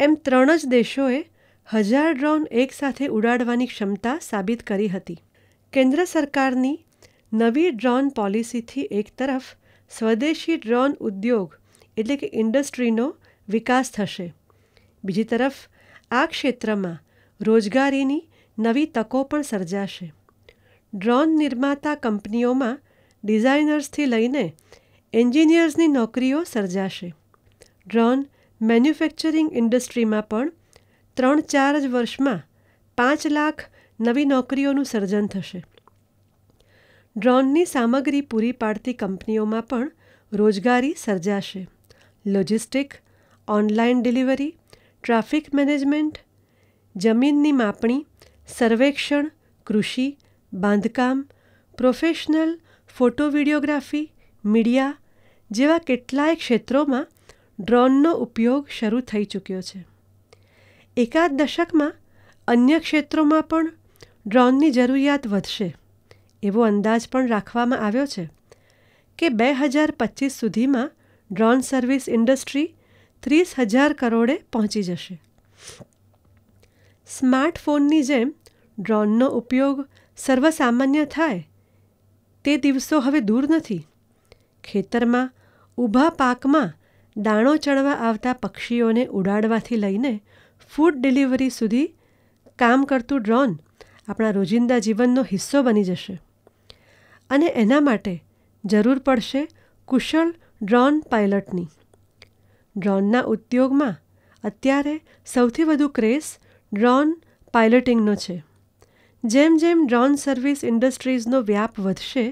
એમ ત્રણ જ દેશોએ હજાર ડ્રોન એકસાથે ઉડાડવાની ક્ષમતા સાબિત કરી હતી કેન્દ્ર સરકારની નવી ડ્રોન પોલિસીથી એક તરફ સ્વદેશી ડ્રોન ઉદ્યોગ એટલે કે ઇન્ડસ્ટ્રીનો વિકાસ થશે બીજી તરફ આ ક્ષેત્રમાં રોજગારીની નવી તકો પણ સર્જાશે ડ્રોન નિર્માતા કંપનીઓમાં ડિઝાઇનર્સથી લઈને એન્જિનિયર્સની નોકરીઓ સર્જાશે ડ્રોન મેન્યુફેક્ચરિંગ ઇન્ડસ્ટ્રીમાં પણ ત્રણ ચાર જ વર્ષમાં પાંચ લાખ નવી નોકરીઓનું સર્જન થશે ડ્રોનની સામગ્રી પૂરી પાડતી કંપનીઓમાં પણ રોજગારી સર્જાશે logistic online delivery traffic management જમીનની માપણી સર્વેક્ષણ કૃષિ બાંધકામ પ્રોફેશનલ ફોટો વિડીયોગ્રાફી મીડિયા જેવા કેટલાય ક્ષેત્રોમાં ડ્રોનનો ઉપયોગ શરૂ થઈ ચૂક્યો છે એકાદ દશકમાં અન્ય ક્ષેત્રોમાં પણ ડ્રોનની જરૂરિયાત વધશે એવો અંદાજ પણ રાખવામાં આવ્યો છે કે બે હજાર પચીસ સુધીમાં ડ્રોન સર્વિસ ઇન્ડસ્ટ્રી ત્રીસ હજાર કરોડે પહોંચી જશે સ્માર્ટફોનની જેમ ડ્રોનનો ઉપયોગ સર્વસામાન્ય થાય તે દિવસો હવે દૂર નથી ખેતરમાં ઊભા પાકમાં દાણો ચણવા આવતા પક્ષીઓને ઉડાડવાથી લઈને ફૂડ ડિલિવરી સુધી કામ કરતું ડ્રોન આપણા રોજિંદા જીવનનો હિસ્સો બની જશે અને એના માટે જરૂર પડશે કુશળ ડ્રોન પાયલટની ડ્રોનના ઉદ્યોગમાં અત્યારે સૌથી વધુ ક્રેઝ ડ્રોન પાયલટિંગનો છે જેમ જેમ ડ્રોન સર્વિસ ઇન્ડસ્ટ્રીઝનો વ્યાપ વધશે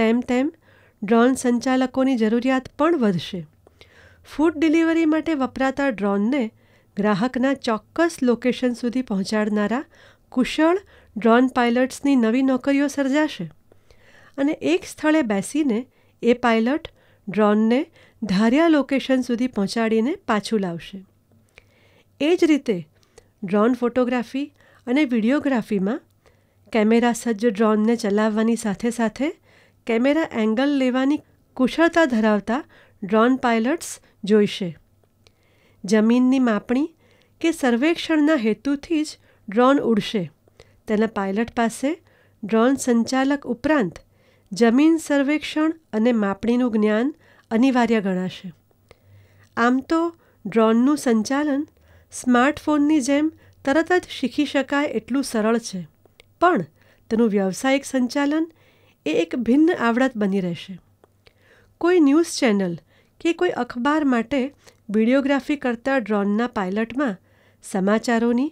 તેમ તેમ ડ્રોન સંચાલકોની જરૂરિયાત પણ વધશે ફૂડ ડિલિવરી માટે વપરાતા ડ્રોનને ગ્રાહકના ચોક્કસ લોકેશન સુધી પહોંચાડનારા કુશળ ડ્રોન પાયલટ્સની નવી નોકરીઓ સર્જાશે અને એક સ્થળે બેસીને એ પાયલટ ડ્રોનને ધાર્યા લોકેશન સુધી પહોંચાડીને પાછું લાવશે એ જ રીતે ડ્રોન ફોટોગ્રાફી અને વિડીયોગ્રાફીમાં કેમેરા સજ્જ ડ્રોનને ચલાવવાની સાથે સાથે કેમેરા એંગલ લેવાની કુશળતા ધરાવતા ડ્રોન પાયલટ્સ જોઈશે જમીનની માપણી કે સર્વેક્ષણના હેતુથી જ ડ્રોન ઉડશે તેના પાયલટ પાસે ડ્રોન સંચાલક ઉપરાંત જમીન સર્વેક્ષણ અને માપણીનું જ્ઞાન અનિવાર્ય ગણાશે આમ તો ડ્રોનનું સંચાલન સ્માર્ટફોનની જેમ તરત જ શીખી શકાય એટલું સરળ છે પણ તેનું વ્યવસાયિક સંચાલન એ એક ભિન્ન આવડત બની રહેશે કોઈ ન્યૂઝ ચેનલ કે કોઈ અખબાર માટે વિડીયોગ્રાફી કરતા ડ્રોનના પાયલટમાં સમાચારોની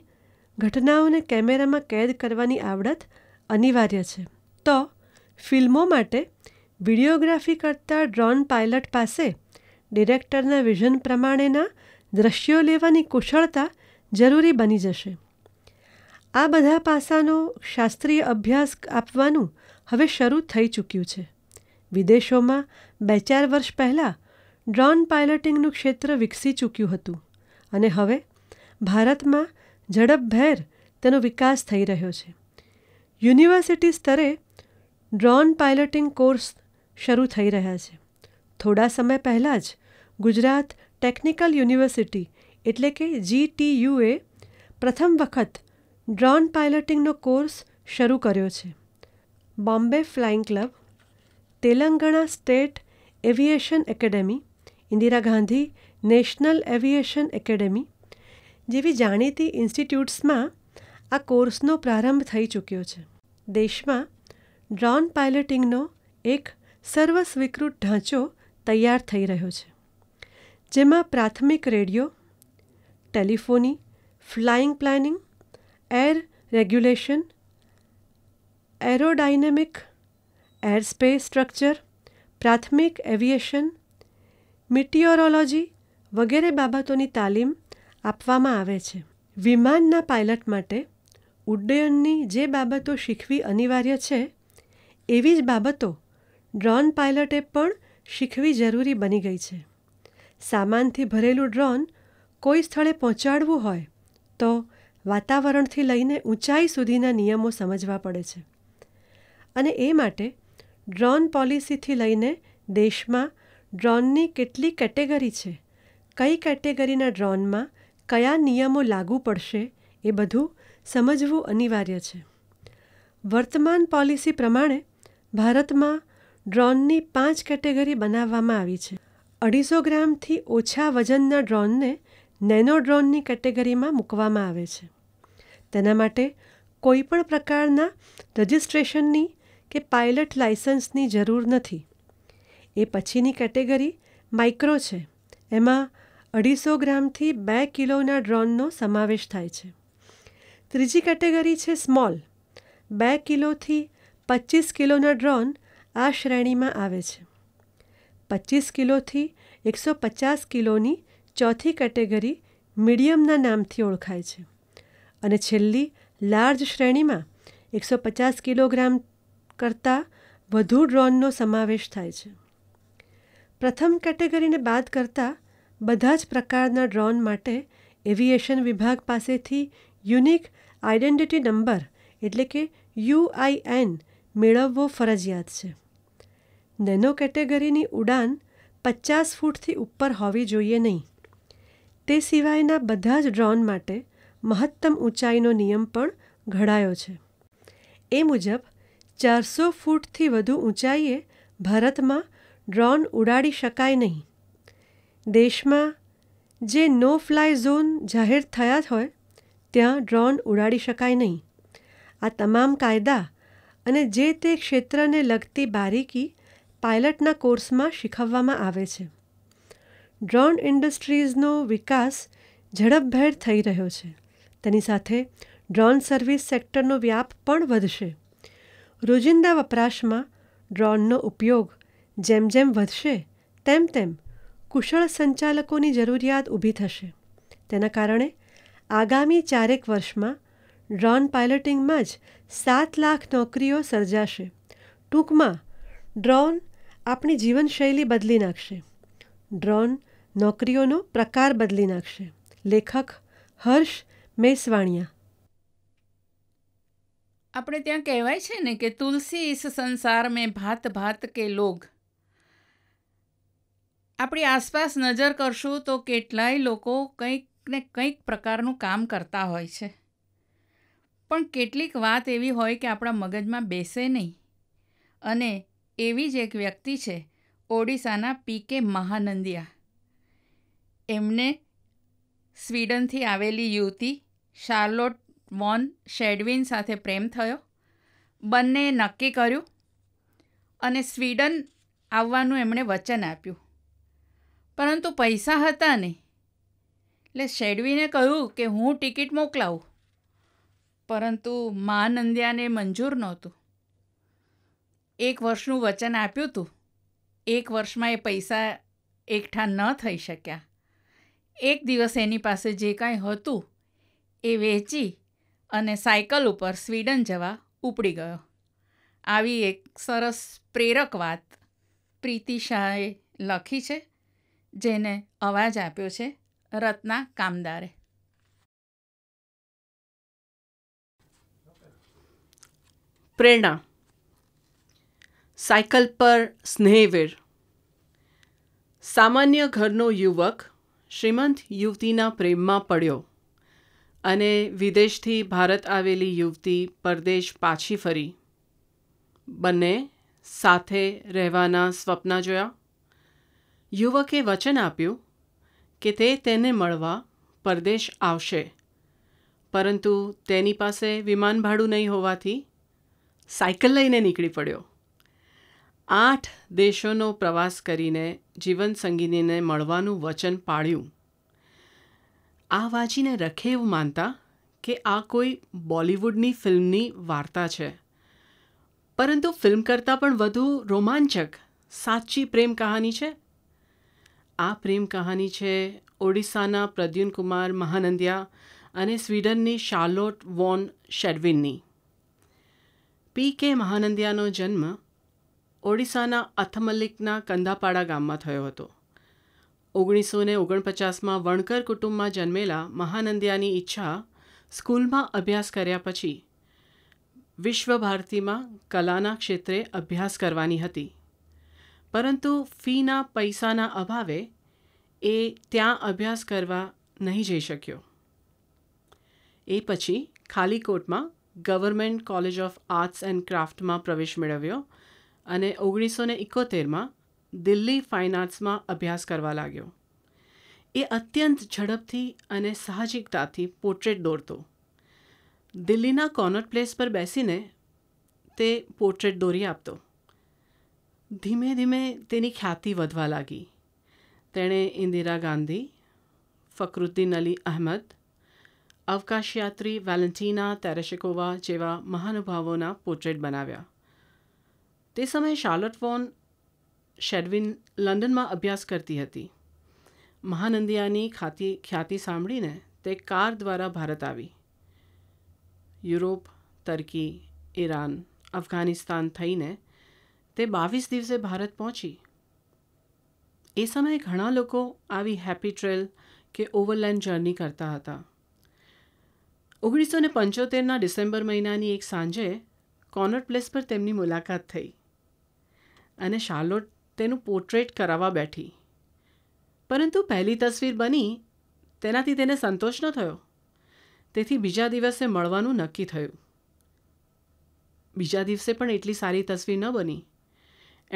ઘટનાઓને કેમેરામાં કેદ કરવાની આવડત અનિવાર્ય છે તો ફિલ્મો માટે વિડીયોગ્રાફી કરતા ડ્રોન પાયલટ પાસે ડિરેક્ટરના વિઝન પ્રમાણેના દ્રશ્યો લેવાની કુશળતા જરૂરી બની જશે આ બધા પાસાનો શાસ્ત્રીય અભ્યાસ આપવાનું હવે શરૂ થઈ ચૂક્યું છે વિદેશોમાં બે ચાર વર્ષ પહેલાં ડ્રોન પાયલટિંગનું ક્ષેત્ર વિકસી ચૂક્યું હતું અને હવે ભારતમાં ઝડપભેર તેનો વિકાસ થઈ રહ્યો છે યુનિવર્સિટી સ્તરે ડ્રોન પાયલટિંગ કોર્સ શરૂ થઈ રહ્યા છે થોડા સમય પહેલાં જ ગુજરાત ટેકનિકલ યુનિવર્સિટી એટલે કે જીટીયુએ પ્રથમ વખત ડ્રોન પાયલટિંગનો કોર્સ શરૂ કર્યો છે Bombay flying club Telangana state aviation academy Indira Gandhi national aviation academy જેવી જાણીતી ઇન્સ્ટિટ્યૂટ્સમાં આ કોર્સનો પ્રારંભ થઈ ચૂક્યો છે દેશમાં ડ્રોન પાયલટિંગનો એક સર્વસ્વીકૃત ઢાંચો તૈયાર થઈ રહ્યો છે જેમાં પ્રાથમિક radio telephony flying planning air regulation aerodynamic air space structure પ્રાથમિક એવિએશન મિટિયોરોલોજી વગેરે બાબતોની તાલીમ આપવામાં આવે છે વિમાનના પાયલટ માટે ઉડ્ડયનની જે બાબતો શીખવી અનિવાર્ય છે એવી જ બાબતો ડ્રોન પાયલટે પણ શીખવી જરૂરી બની ગઈ છે સામાનથી ભરેલું ડ્રોન કોઈ સ્થળે પહોંચાડવું હોય તો વાતાવરણથી લઈને ઊંચાઈ સુધીના નિયમો સમજવા પડે છે અને એ માટે ડ્રોન પોલિસીથી લઈને દેશમાં ડ્રોનની કેટલી કેટેગરી છે કઈ કેટેગરીના ડ્રોનમાં કયા નિયમો લાગુ પડશે એ બધું સમજવું અનિવાર્ય છે વર્તમાન પોલિસી પ્રમાણે ભારતમાં ડ્રોનની પાંચ કેટેગરી બનાવવામાં આવી છે અઢીસો ગ્રામથી ઓછા વજનના ડ્રોનને નેનો ડ્રોનની કેટેગરીમાં મૂકવામાં આવે છે તેના માટે કોઈપણ પ્રકારના રજિસ્ટ્રેશનની કે પાયલટ લાયસન્સની જરૂર નથી એ પછીની કેટેગરી માઇક્રો છે એમાં અઢીસો ગ્રામથી બે કિલોના ડ્રોનનો સમાવેશ થાય છે ત્રીજી કેટેગરી છે સ્મોલ બે કિલોથી પચીસ કિલોના ડ્રોન આ શ્રેણીમાં આવે છે પચીસ કિલોથી એકસો પચાસ કિલોની ચોથી કેટેગરી મીડિયમના નામથી ઓળખાય છે અને છેલ્લી લાર્જ શ્રેણીમાં એકસો પચાસ કિલોગ્રામ કરતાં વધુ ડ્રોનનો સમાવેશ થાય છે પ્રથમ કેટેગરીને બાદ કરતાં બધા જ પ્રકારના ડ્રોન માટે એવિએશન વિભાગ પાસેથી યુનિક આઇડેન્ટિટી નંબર એટલે કે યુઆઈએન મેળવવો ફરજિયાત છે નેનો કેટેગરીની ઉડાન પચાસ ફૂટથી ઉપર હોવી જોઈએ નહીં તે સિવાયના બધા જ ડ્રોન માટે મહત્તમ ઊંચાઈનો નિયમ પણ ઘડાયો છે એ મુજબ ચારસો ફૂટથી વધુ ઊંચાઈએ ભારતમાં ડ્રોન ઉડાડી શકાય નહીં દેશમાં જે નો ફ્લાય ઝોન જાહેર થયા હોય ત્યાં ડ્રોન ઉડાડી શકાય નહીં આ તમામ કાયદા અને જે તે ક્ષેત્રને લગતી બારીકી પાયલટના કોર્સમાં શીખવવામાં આવે છે ડ્રોન ઇન્ડસ્ટ્રીઝનો વિકાસ ઝડપભેર થઈ રહ્યો છે તેની સાથે ડ્રોન સર્વિસ સેક્ટરનો વ્યાપ પણ વધશે રોજિંદા વપરાશમાં ડ્રોનનો ઉપયોગ જેમ જેમ વધશે તેમ તેમ કુશળ સંચાલકોની જરૂરિયાત ઊભી થશે તેના કારણે આગામી ચારેક વર્ષમાં ડ્રોન પાયલટિંગમાં જ સાત લાખ નોકરીઓ સર્જાશે ટૂંકમાં ડ્રોન આપણી જીવનશૈલી બદલી નાખશે ડ્રોન નોકરીઓનો પ્રકાર બદલી નાખશે લેખક હર્ષ મેસવાણિયા આપણે ત્યાં કહેવાય છે ને કે તુલસી ઇસ સંસાર મેં ભાત ભાત કે લોગ આપણી આસપાસ નજર કરશું તો કેટલાય લોકો કંઈક ને કંઈક પ્રકારનું કામ કરતા હોય છે પણ કેટલીક વાત એવી હોય કે આપણા મગજમાં બેસે નહીં અને એવી જ એક વ્યક્તિ છે ઓડિશાના પી કે મહાનંદિયા એમને સ્વીડનથી આવેલી યુવતી શાર્લોટ વોન શેડવિન સાથે પ્રેમ થયો બંને નક્કી કર્યું અને સ્વીડન આવવાનું એમણે વચન આપ્યું પરંતુ પૈસા હતા નહીં એટલે શેડવીને કહ્યું કે હું ટિકિટ મોકલાવું પરંતુ મા નંદ્યાને મંજૂર નહોતું એક વર્ષનું વચન આપ્યું હતું એક વર્ષમાં એ પૈસા એકઠા ન થઈ શક્યા એક દિવસ એની પાસે જે કાંઈ હતું એ વેચી અને સાયકલ ઉપર સ્વીડન જવા ઉપડી ગયો આવી એક સરસ પ્રેરક વાત પ્રીતિ શાહે લખી છે જેને અવાજ આપ્યો છે રત્ના કામદારે પ્રેરણા સાયકલ પર સ્નેહવીર સામાન્ય ઘરનો યુવક શ્રીમંત યુવતીના પ્રેમમાં પડ્યો અને વિદેશથી ભારત આવેલી યુવતી પરદેશ પાછી ફરી બંને સાથે રહેવાના સ્વપ્ન જોયા યુવકે વચન આપ્યું કે તે તેને મળવા પરદેશ આવશે પરંતુ તેની પાસે વિમાન ભાડું નહીં હોવાથી સાયકલ લઈને નીકળી પડ્યો આઠ દેશોનો પ્રવાસ કરીને જીવન સંગીનીને મળવાનું વચન પાળ્યું આ વાંચીને રખે એવું માનતા કે આ કોઈ બોલિવૂડની ફિલ્મની વાર્તા છે પરંતુ ફિલ્મ કરતાં પણ વધુ રોમાંચક સાચી પ્રેમ કહાની છે આ પ્રેમ કહાની છે ઓડિશાના પ્રદ્યુનકુમાર મહાનંદિયા અને સ્વીડનની શાર્લોટ વોન શેડવિનની પી કે મહાનંદિયાનો જન્મ ઓડિશાના અથમલ્લિકના કંદાપાડા ગામમાં થયો હતો ઓગણીસો ને ઓગણપચાસમાં વણકર કુટુંબમાં જન્મેલા મહાનંદિયાની ઈચ્છા સ્કૂલમાં અભ્યાસ કર્યા પછી વિશ્વભારતીમાં કલાના ક્ષેત્રે અભ્યાસ કરવાની હતી પરંતુ ફીના પૈસાના અભાવે એ ત્યાં અભ્યાસ કરવા નહીં જઈ શક્યો એ પછી ખાલીકોટમાં government college of arts and ક્રાફ્ટમાં પ્રવેશ મેળવ્યો અને ઓગણીસો ને એકોતેરમાં દિલ્હી ફાઇન આર્ટ્સમાં અભ્યાસ કરવા લાગ્યો એ અત્યંત ઝડપથી અને સાહજિકતાથી પોર્ટ્રેટ દોરતો દિલ્હીના કોર્નર પ્લેસ પર બેસીને તે પોર્ટ્રેટ દોરી આપતો ધીમે ધીમે તેની ખ્યાતિ વધવા લાગી તેણે ઇન્દિરા ગાંધી ફકરુદ્દીન અલી અહમદ અવકાશયાત્રી વેલેન્ટિના તેરેશિકોવા જેવા મહાનુભાવોના પોર્ટ્રેટ બનાવ્યા તે સમયે શાર્લોટ વોન શેડવિન લંડનમાં અભ્યાસ કરતી હતી મહાનંદિયાની ખ્યાતિ ખ્યાતિ સાંભળીને તે કાર દ્વારા ભારત આવી યુરોપ તર્કી ઈરાન અફઘાનિસ્તાન થઈને તે બાવીસ દિવસે ભારત પહોંચી એ સમયે ઘણા લોકો આવી હેપી ટ્રેલ કે ઓવરલેન્ડ જર્ની કરતા હતા ઓગણીસો ને પંચોતેરના ડિસેમ્બર મહિનાની એક સાંજે કોનટ પ્લેસ પર તેમની મુલાકાત થઈ અને શાર્લોટ તેનું પોર્ટ્રેટ કરાવવા બેઠી પરંતુ પહેલી તસવીર બની તેનાથી તેને સંતોષ ન થયો તેથી બીજા દિવસે મળવાનું નક્કી થયું બીજા દિવસે પણ એટલી સારી તસવીર ન બની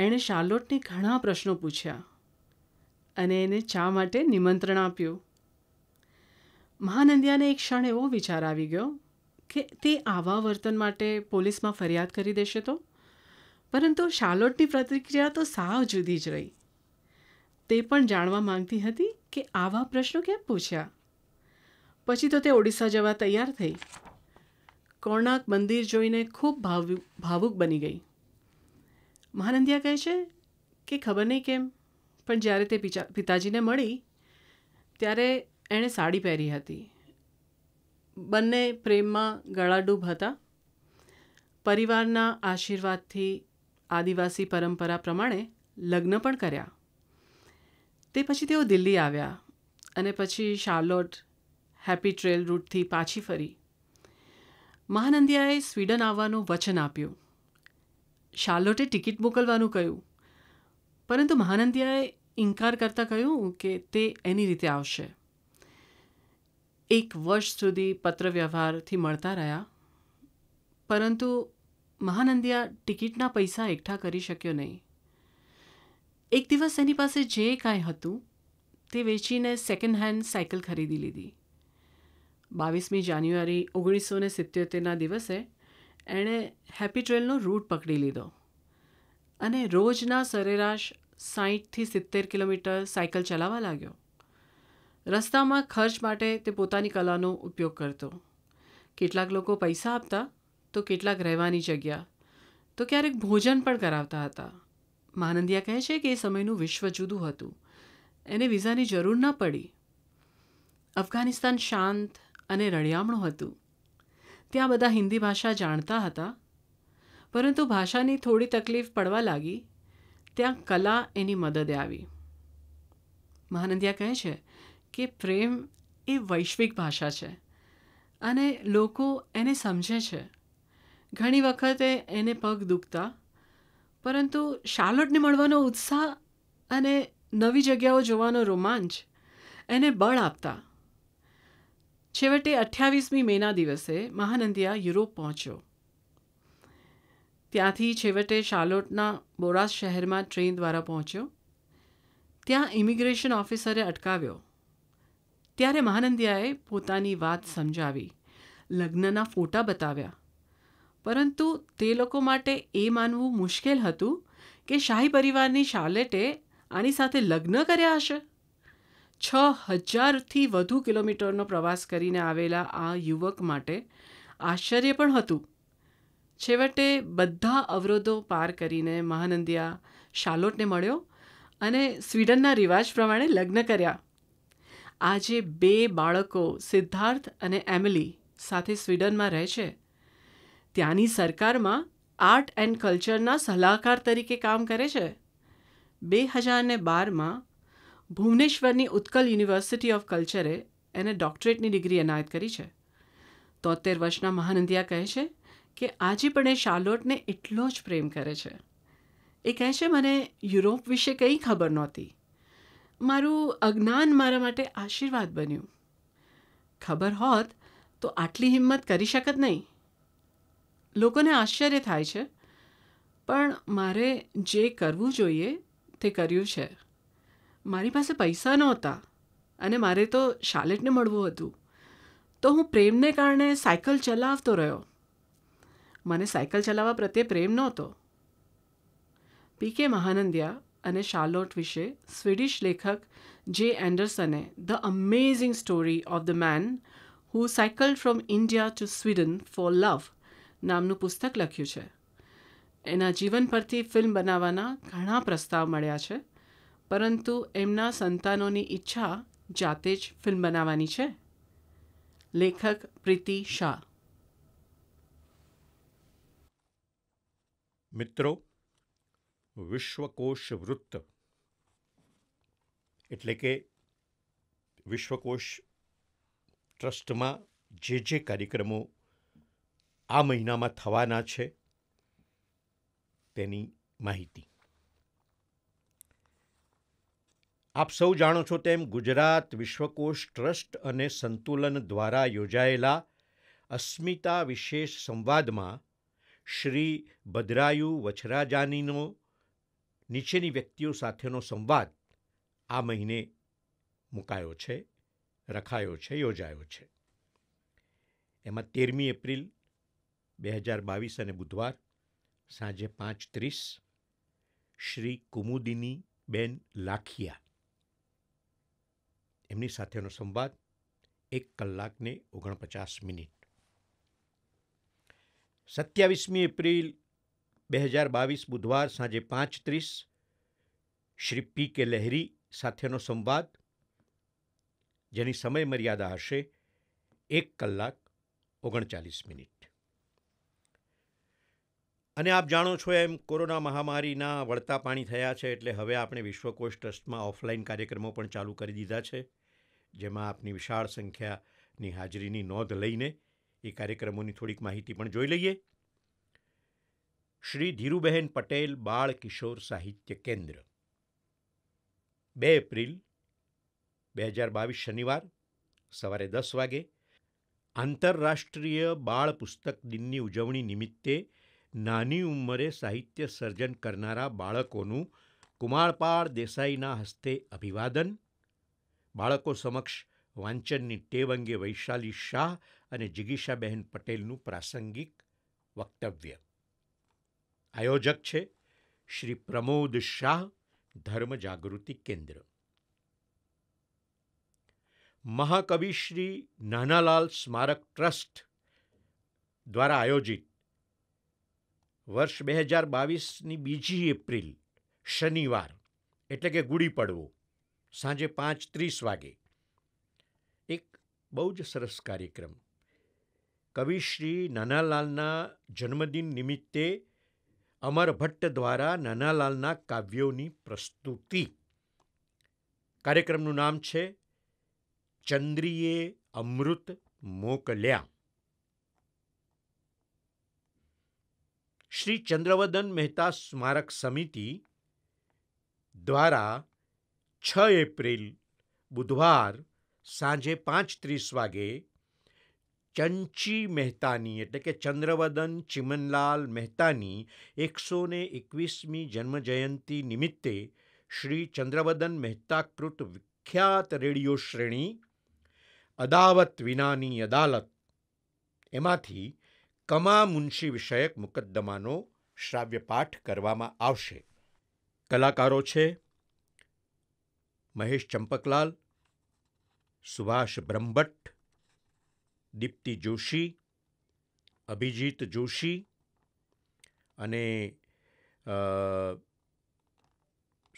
એણે શાર્લોટને ઘણા પ્રશ્નો પૂછ્યા અને એને ચા માટે નિમંત્રણ આપ્યું મહાનંદિયાને એક ક્ષણ એવો વિચાર આવી ગયો કે તે આવા વર્તન માટે પોલીસમાં ફરિયાદ કરી દેશે તો પરંતુ શાર્લોટની પ્રતિક્રિયા તો સાવ જુદી જ રહી તે પણ જાણવા માંગતી હતી કે આવા પ્રશ્નો કેમ પૂછ્યા પછી તો તે ઓડિશા જવા તૈયાર થઈ કોણાક મંદિર જોઈને ખૂબ ભાવ ભાવુક બની ગઈ મહાનંદિયા કહે છે કે ખબર નહીં કેમ પણ જ્યારે તે પિતાજીને મળી ત્યારે એણે સાડી પહેરી હતી બંને પ્રેમમાં ગળાડૂબ હતા પરિવારના આશીર્વાદથી આદિવાસી પરંપરા પ્રમાણે લગ્ન પણ કર્યા તે પછી તેઓ દિલ્હી આવ્યા અને પછી શાર્લોટ હેપી ટ્રેલ રૂટથી પાછી ફરી મહાનંદિયાએ સ્વીડન આવવાનું વચન આપ્યું શાર્લોટે ટિકિટ મોકલવાનું કહ્યું પરંતુ મહાનંદિયાએ ઇન્કાર કરતાં કહ્યું કે તે એની રીતે આવશે એક વર્ષ સુધી પત્રવ્યવહારથી મળતા રહ્યા પરંતુ મહાનંદિયા ટિકિટના પૈસા એકઠા કરી શક્યો નહીં એક દિવસ એની પાસે જે કાંઈ હતું તે વેચીને સેકન્ડ હેન્ડ સાયકલ ખરીદી લીધી બાવીસમી જાન્યુઆરી ઓગણીસો ને સિત્યોતેરના દિવસે એણે હેપી ટ્રેલનો રૂટ પકડી લીધો અને રોજના સરેરાશ સાહીઠથી સિત્તેર કિલોમીટર સાયકલ ચલાવવા લાગ્યો રસ્તામાં ખર્ચ માટે તે પોતાની કલાનો ઉપયોગ કરતો કેટલાક લોકો પૈસા આપતા તો કેટલાક રહેવાની જગ્યા તો ક્યારેક ભોજન પણ કરાવતા હતા માનંદિયા કહે છે કે એ સમયનું વિશ્વ જુદું હતું એને વિઝાની જરૂર ન પડી અફઘાનિસ્તાન શાંત અને રળિયામણું હતું ત્યાં બધા હિન્દી ભાષા જાણતા હતા પરંતુ ભાષાની થોડી તકલીફ પડવા લાગી ત્યાં કલા એની મદદે આવી મહાનંદિયા કહે છે કે પ્રેમ એ વૈશ્વિક ભાષા છે અને લોકો એને સમજે છે ઘણી વખતે એને પગ દુખતા પરંતુ શાલોટને મળવાનો ઉત્સાહ અને નવી જગ્યાઓ જોવાનો રોમાંચ એને બળ આપતા છેવટે અઠ્યાવીસમી મેના દિવસે મહાનંદિયા યુરોપ પહોંચ્યો ત્યાંથી છેવટે શાલોટના બોરાસ શહેરમાં ટ્રેન દ્વારા પહોંચ્યો ત્યાં ઇમિગ્રેશન ઓફિસરે અટકાવ્યો ત્યારે મહાનંદિયાએ પોતાની વાત સમજાવી લગ્નના ફોટા બતાવ્યા પરંતુ તે લોકો માટે એ માનવું મુશ્કેલ હતું કે શાહી પરિવારની શાલેટે આની સાથે લગ્ન કર્યા હશે છ હજારથી વધુ કિલોમીટરનો પ્રવાસ કરીને આવેલા આ યુવક માટે આશ્ચર્ય પણ હતું છેવટે બધા અવરોધો પાર કરીને મહાનંદિયા શાલોટને મળ્યો અને સ્વીડનના રિવાજ પ્રમાણે લગ્ન કર્યા આજે બે બાળકો સિદ્ધાર્થ અને એમિલી સાથે સ્વીડનમાં રહે છે ત્યાંની સરકારમાં આર્ટ એન્ડ કલ્ચરના સલાહકાર તરીકે કામ કરે છે બે હજારને બારમાં ભુવનેશ્વરની ઉત્કલ યુનિવર્સિટી ઓફ કલ્ચરે એને ડોક્ટરેટની ડિગ્રી એનાયત કરી છે તોતેર વર્ષના મહાનંદિયા કહે છે કે આજે પણ એ શાલોટને એટલો જ પ્રેમ કરે છે એ કહે છે મને યુરોપ વિશે કંઈ ખબર નહોતી મારું અજ્ઞાન મારા માટે આશીર્વાદ બન્યું ખબર હોત તો આટલી હિંમત કરી શકત નહીં લોકોને આશ્ચર્ય થાય છે પણ મારે જે કરવું જોઈએ તે કર્યું છે મારી પાસે પૈસા નહોતા અને મારે તો શાલેટને મળવું હતું તો હું પ્રેમને કારણે સાયકલ ચલાવતો રહ્યો મને સાયકલ ચલાવવા પ્રત્યે પ્રેમ નહોતો પી કે મહાનંદિયા અને શાર્લોટ વિશે સ્વીડિશ લેખક જે એન્ડરસને the amazing story of the man who cycle from India to Sweden for love નામનું પુસ્તક લખ્યું છે એના જીવન પરથી ફિલ્મ બનાવવાના ઘણા પ્રસ્તાવ મળ્યા છે પરંતુ એમના સંતાનોની ઈચ્છા જાતે જ ફિલ્મ બનાવવાની છે લેખક પ્રીતિ શાહ મિત્રો વિશ્વકોશ વૃત્ત એટલે કે વિશ્વકોશ ટ્રસ્ટમાં જે જે કાર્યક્રમો આ મહિનામાં થવાના છે તેની માહિતી આપ સૌ જાણો છો તેમ ગુજરાત વિશ્વકોશ ટ્રસ્ટ અને સંતુલન દ્વારા યોજાયેલા અસ્મિતા વિશેષ સંવાદમાં શ્રી ભદ્રાયુ વછરાજાનીનો નીચેની વ્યક્તિઓ સાથેનો સંવાદ આ મહિને મુકાયો છે રખાયો છે યોજાયો છે એમાં તેરમી એપ્રિલ બે હજાર બાવીસ અને બુધવાર સાંજે પાંચ ત્રીસ શ્રી કુમુદિની બેન લાખિયા એમની સાથેનો સંવાદ એક કલાકને ઓગણપચાસ મિનિટ સત્યાવીસમી એપ્રિલ બે હજાર બાવીસ બુધવાર સાંજે પાંચ ત્રીસ શ્રી પી કે લહેરી સાથેનો સંવાદ જેની સમય મર્યાદા હશે એક કલાક ઓગણચાલીસ મિનિટ અને આપ જાણો છો એમ કોરોના મહામારીના વળતા પાણી થયા છે એટલે હવે આપણે વિશ્વકોશ ટ્રસ્ટમાં ઓફલાઈન કાર્યક્રમો પણ ચાલુ કરી દીધા છે જેમાં આપની વિશાળ સંખ્યાની હાજરીની નોંધ લઈને એ કાર્યક્રમોની થોડીક માહિતી પણ જોઈ લઈએ શ્રી ધીરુબહેન પટેલ બાળ કિશોર સાહિત્ય કેન્દ્ર બે એપ્રિલ બે હજાર બાવીસ શનિવાર સવારે દસ વાગે આંતરરાષ્ટ્રીય બાળ પુસ્તક દિનની ઉજવણી નિમિત્તે નાની ઉંમરે સાહિત્ય સર્જન કરનારા બાળકોનું કુમારપાળ દેસાઈના હસ્તે અભિવાદન બાળકો સમક્ષ વાંચનની ટેવ અંગે વૈશાલી શાહ અને જિગીશાબહેન પટેલનું પ્રાસંગિક વક્તવ્ય આયોજક છે શ્રી પ્રમોદ શાહ ધર્મ જાગૃતિ કેન્દ્ર મહાકવિ શ્રી નાનાલાલ સ્મારક ટ્રસ્ટ દ્વારા આયોજિત વર્ષ બે હજાર બાવીસની બીજી એપ્રિલ શનિવાર એટલે કે ગુડી પડવો સાંજે પાંચ ત્રીસ વાગે એક બહુ જ સરસ કાર્યક્રમ કવિ શ્રી નાનાલાલના જન્મદિન નિમિત્તે અમર ભટ્ટ દ્વારા નાનાલાલના કાવ્યોની પ્રસ્તુતિ કાર્યક્રમનું નામ છે ચંદ્રીએ અમૃત મોકલ્યા શ્રી ચંદ્રવદન મહેતા સ્મારક સમિતિ દ્વારા છ એપ્રિલ બુધવાર સાંજે પાંચ ત્રીસ વાગે ચંચી મહેતાની એટલે કે ચંદ્રવદન ચિમનલાલ મહેતાની એકસો ને એકવીસમી જન્મજયંતિ નિમિત્તે શ્રી ચંદ્રવદન મહેતાકૃત વિખ્યાત રેડિયો શ્રેણી અદાવત વિનાની અદાલત એમાંથી કમા મુનશી વિષયક મુકદ્દમાનો શ્રાવ્ય પાઠ કરવામાં આવશે કલાકારો છે મહેશ ચંપકલાલ સુભાષ બ્રહ્મભટ્ટ દીપ્તિ જોશી અભિજીત જોશી અને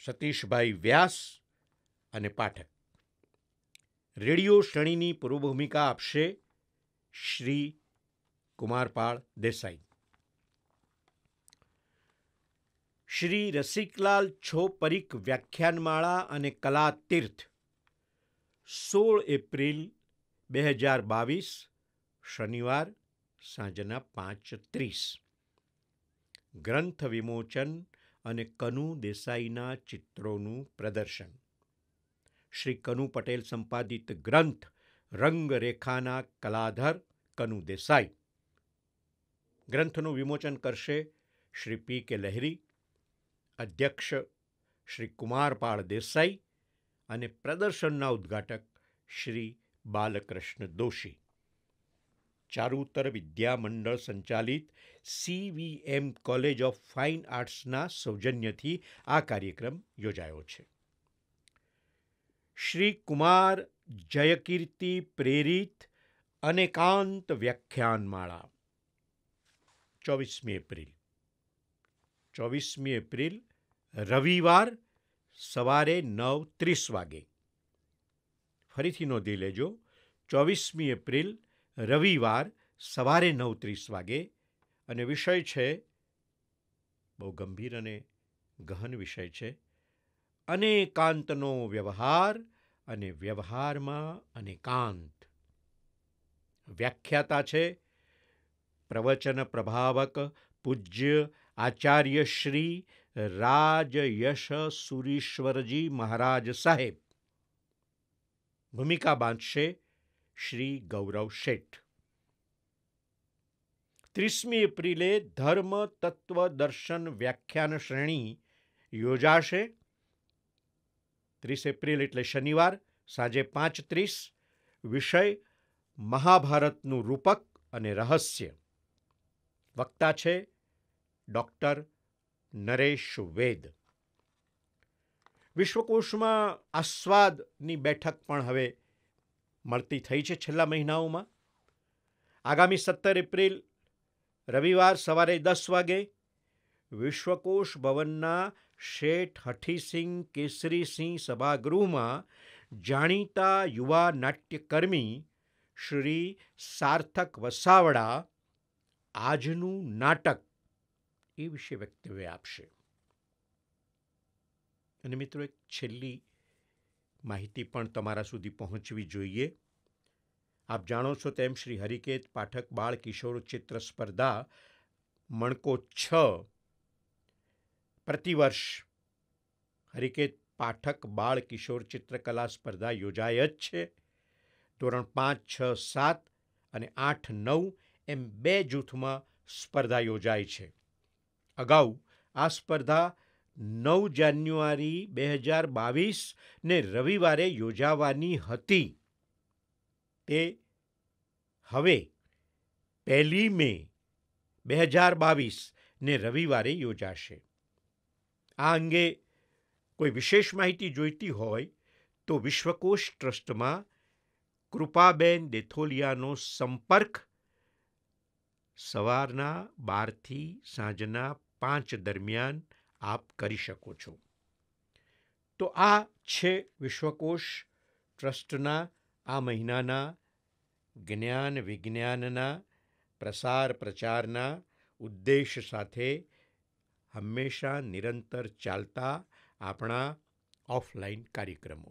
સતીશભાઈ વ્યાસ અને પાઠક રેડિયો શ્રેણીની પૂર્વભૂમિકા આપશે શ્રી કુમારપાળ દેસાઈ શ્રી રસિકલાલ છો પરીખ વ્યાખ્યાનમાળા અને કલા તીર્થ સોળ એપ્રિલ બે હજાર બાવીસ શનિવાર સાંજના પાંચ ત્રીસ ગ્રંથ વિમોચન અને કનુ દેસાઈના ચિત્રોનું પ્રદર્શન શ્રી કનુ પટેલ સંપાદિત ગ્રંથ રંગરેખાના કલાધર કનુ દેસાઈ ગ્રંથનું વિમોચન કરશે શ્રી પી કે લહેરી અધ્યક્ષ શ્રી કુમારપાળ દેસાઈ અને પ્રદર્શનના ઉદ્ઘાટક શ્રી બાલકૃષ્ણ દોશી ચારુતર વિદ્યા મંડળ સંચાલિત સીવીએમ કોલેજ ઓફ ફાઇન આર્ટ્સના સૌજન્યથી આ કાર્યક્રમ યોજાયો છે શ્રી કુમાર જયકીર્તિ પ્રેરિત અનેકાંત વ્યાખ્યાનમાળા ચોવીસમી એપ્રિલ ચોવીસમી એપ્રિલ રવિવાર સવારે નવ ત્રીસ વાગે ફરીથી નોંધી લેજો ચોવીસમી એપ્રિલ રવિવાર સવારે નવ ત્રીસ વાગે અને વિષય છે બહુ ગંભીર અને ગહન વિષય છે અનેકાંતનો વ્યવહાર અને વ્યવહારમાં અનેકાંત વ્યાખ્યાતા છે પ્રવચન પ્રભાવક પૂજ્ય આચાર્ય શ્રી રાજયશ સુરીશ્વરજી મહારાજ સાહેબ ભૂમિકા બાંધશે શ્રી ગૌરવ શેઠ ત્રીસમી એપ્રિલે ધર્મ તત્વ દર્શન વ્યાખ્યાન શ્રેણી યોજાશે ત્રીસ એપ્રિલ એટલે શનિવાર સાંજે પાંચ ત્રીસ વિષય મહાભારતનું રૂપક અને રહસ્ય વક્તા છે ડૉક્ટર નરેશ વેદ વિશ્વકોશમાં આસ્વાદની બેઠક પણ હવે મળતી થઈ છે છેલ્લા મહિનાઓમાં આગામી સત્તર એપ્રિલ રવિવાર સવારે દસ વાગે વિશ્વકોશ ભવનના શેઠ હઠીસિંહ કેસરીસિંહ સભાગૃહમાં જાણીતા યુવા નાટ્યકર્મી શ્રી સાર્થક વસાવડા આજનું નાટક એ વિશે વક્તવ્ય આપશે અને મિત્રો એક છેલ્લી માહિતી પણ તમારા સુધી પહોંચવી જોઈએ આપ જાણો છો તેમ શ્રી હરિકેત પાઠક બાળ કિશોર ચિત્ર સ્પર્ધા મણકો છ પ્રતિવર્ષ હરિકેત પાઠક બાળ કિશોર ચિત્રકલા સ્પર્ધા યોજાય જ છે ધોરણ પાંચ છ સાત અને આઠ નવ એમ બે જૂથમાં સ્પર્ધા યોજાય છે અગાઉ આ સ્પર્ધા નવ જાન્યુઆરી બે હજાર બાવીસને રવિવારે યોજાવાની હતી તે હવે પહેલી મે બે હજાર બાવીસને રવિવારે યોજાશે આ અંગે કોઈ વિશેષ માહિતી જોઈતી હોય તો વિશ્વકોશ ટ્રસ્ટમાં કૃપાબેન દેથોલિયાનો સંપર્ક સવારના બારથી સાંજના પાંચ દરમિયાન આપ કરી શકો છો તો આ છે વિશ્વકોશ ટ્રસ્ટના આ મહિનાના જ્ઞાન વિજ્ઞાનના પ્રસાર પ્રચારના ઉદ્દેશ સાથે હંમેશા નિરંતર ચાલતા આપણા ઓફલાઈન કાર્યક્રમો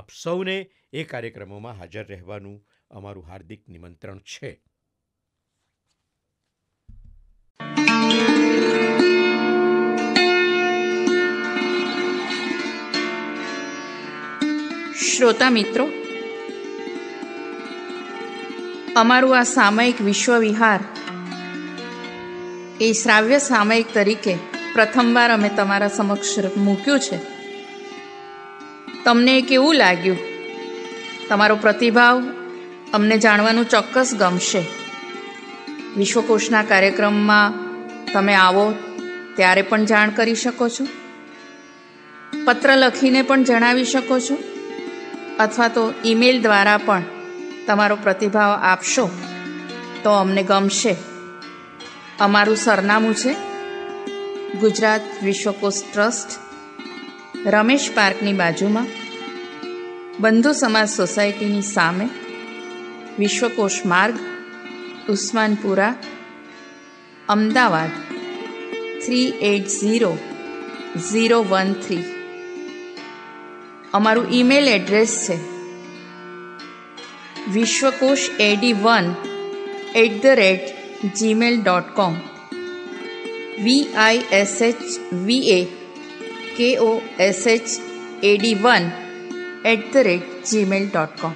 આપ સૌને એ કાર્યક્રમોમાં હાજર રહેવાનું અમારું હાર્દિક નિમંત્રણ છે શ્રોતા મિત્રો અમારું આ સામયિક વિશ્વવિહાર એ શ્રાવ્ય સામયિક તરીકે પ્રથમવાર અમે તમારા સમક્ષ મૂક્યું છે તમને કેવું લાગ્યું તમારો પ્રતિભાવ અમને જાણવાનું ચોક્કસ ગમશે વિશ્વકોશના કાર્યક્રમમાં તમે આવો ત્યારે પણ જાણ કરી શકો છો પત્ર લખીને પણ જણાવી શકો છો અથવા તો ઈમેલ દ્વારા પણ તમારો પ્રતિભાવ આપશો તો અમને ગમશે અમારું સરનામું છે ગુજરાત વિશ્વકોશ ટ્રસ્ટ રમેશ પાર્કની બાજુમાં બંધુ સમાજ સોસાયટીની સામે Vishwakosh Marg Usmanpura Ahmedabad three eight zero zero one three અમારું ઈમેલ એડ્રેસ છે Vishwakosh AD one at the rate Gmail dot com V I S H V A K O S H AD one at the rate Gmail dot કોમ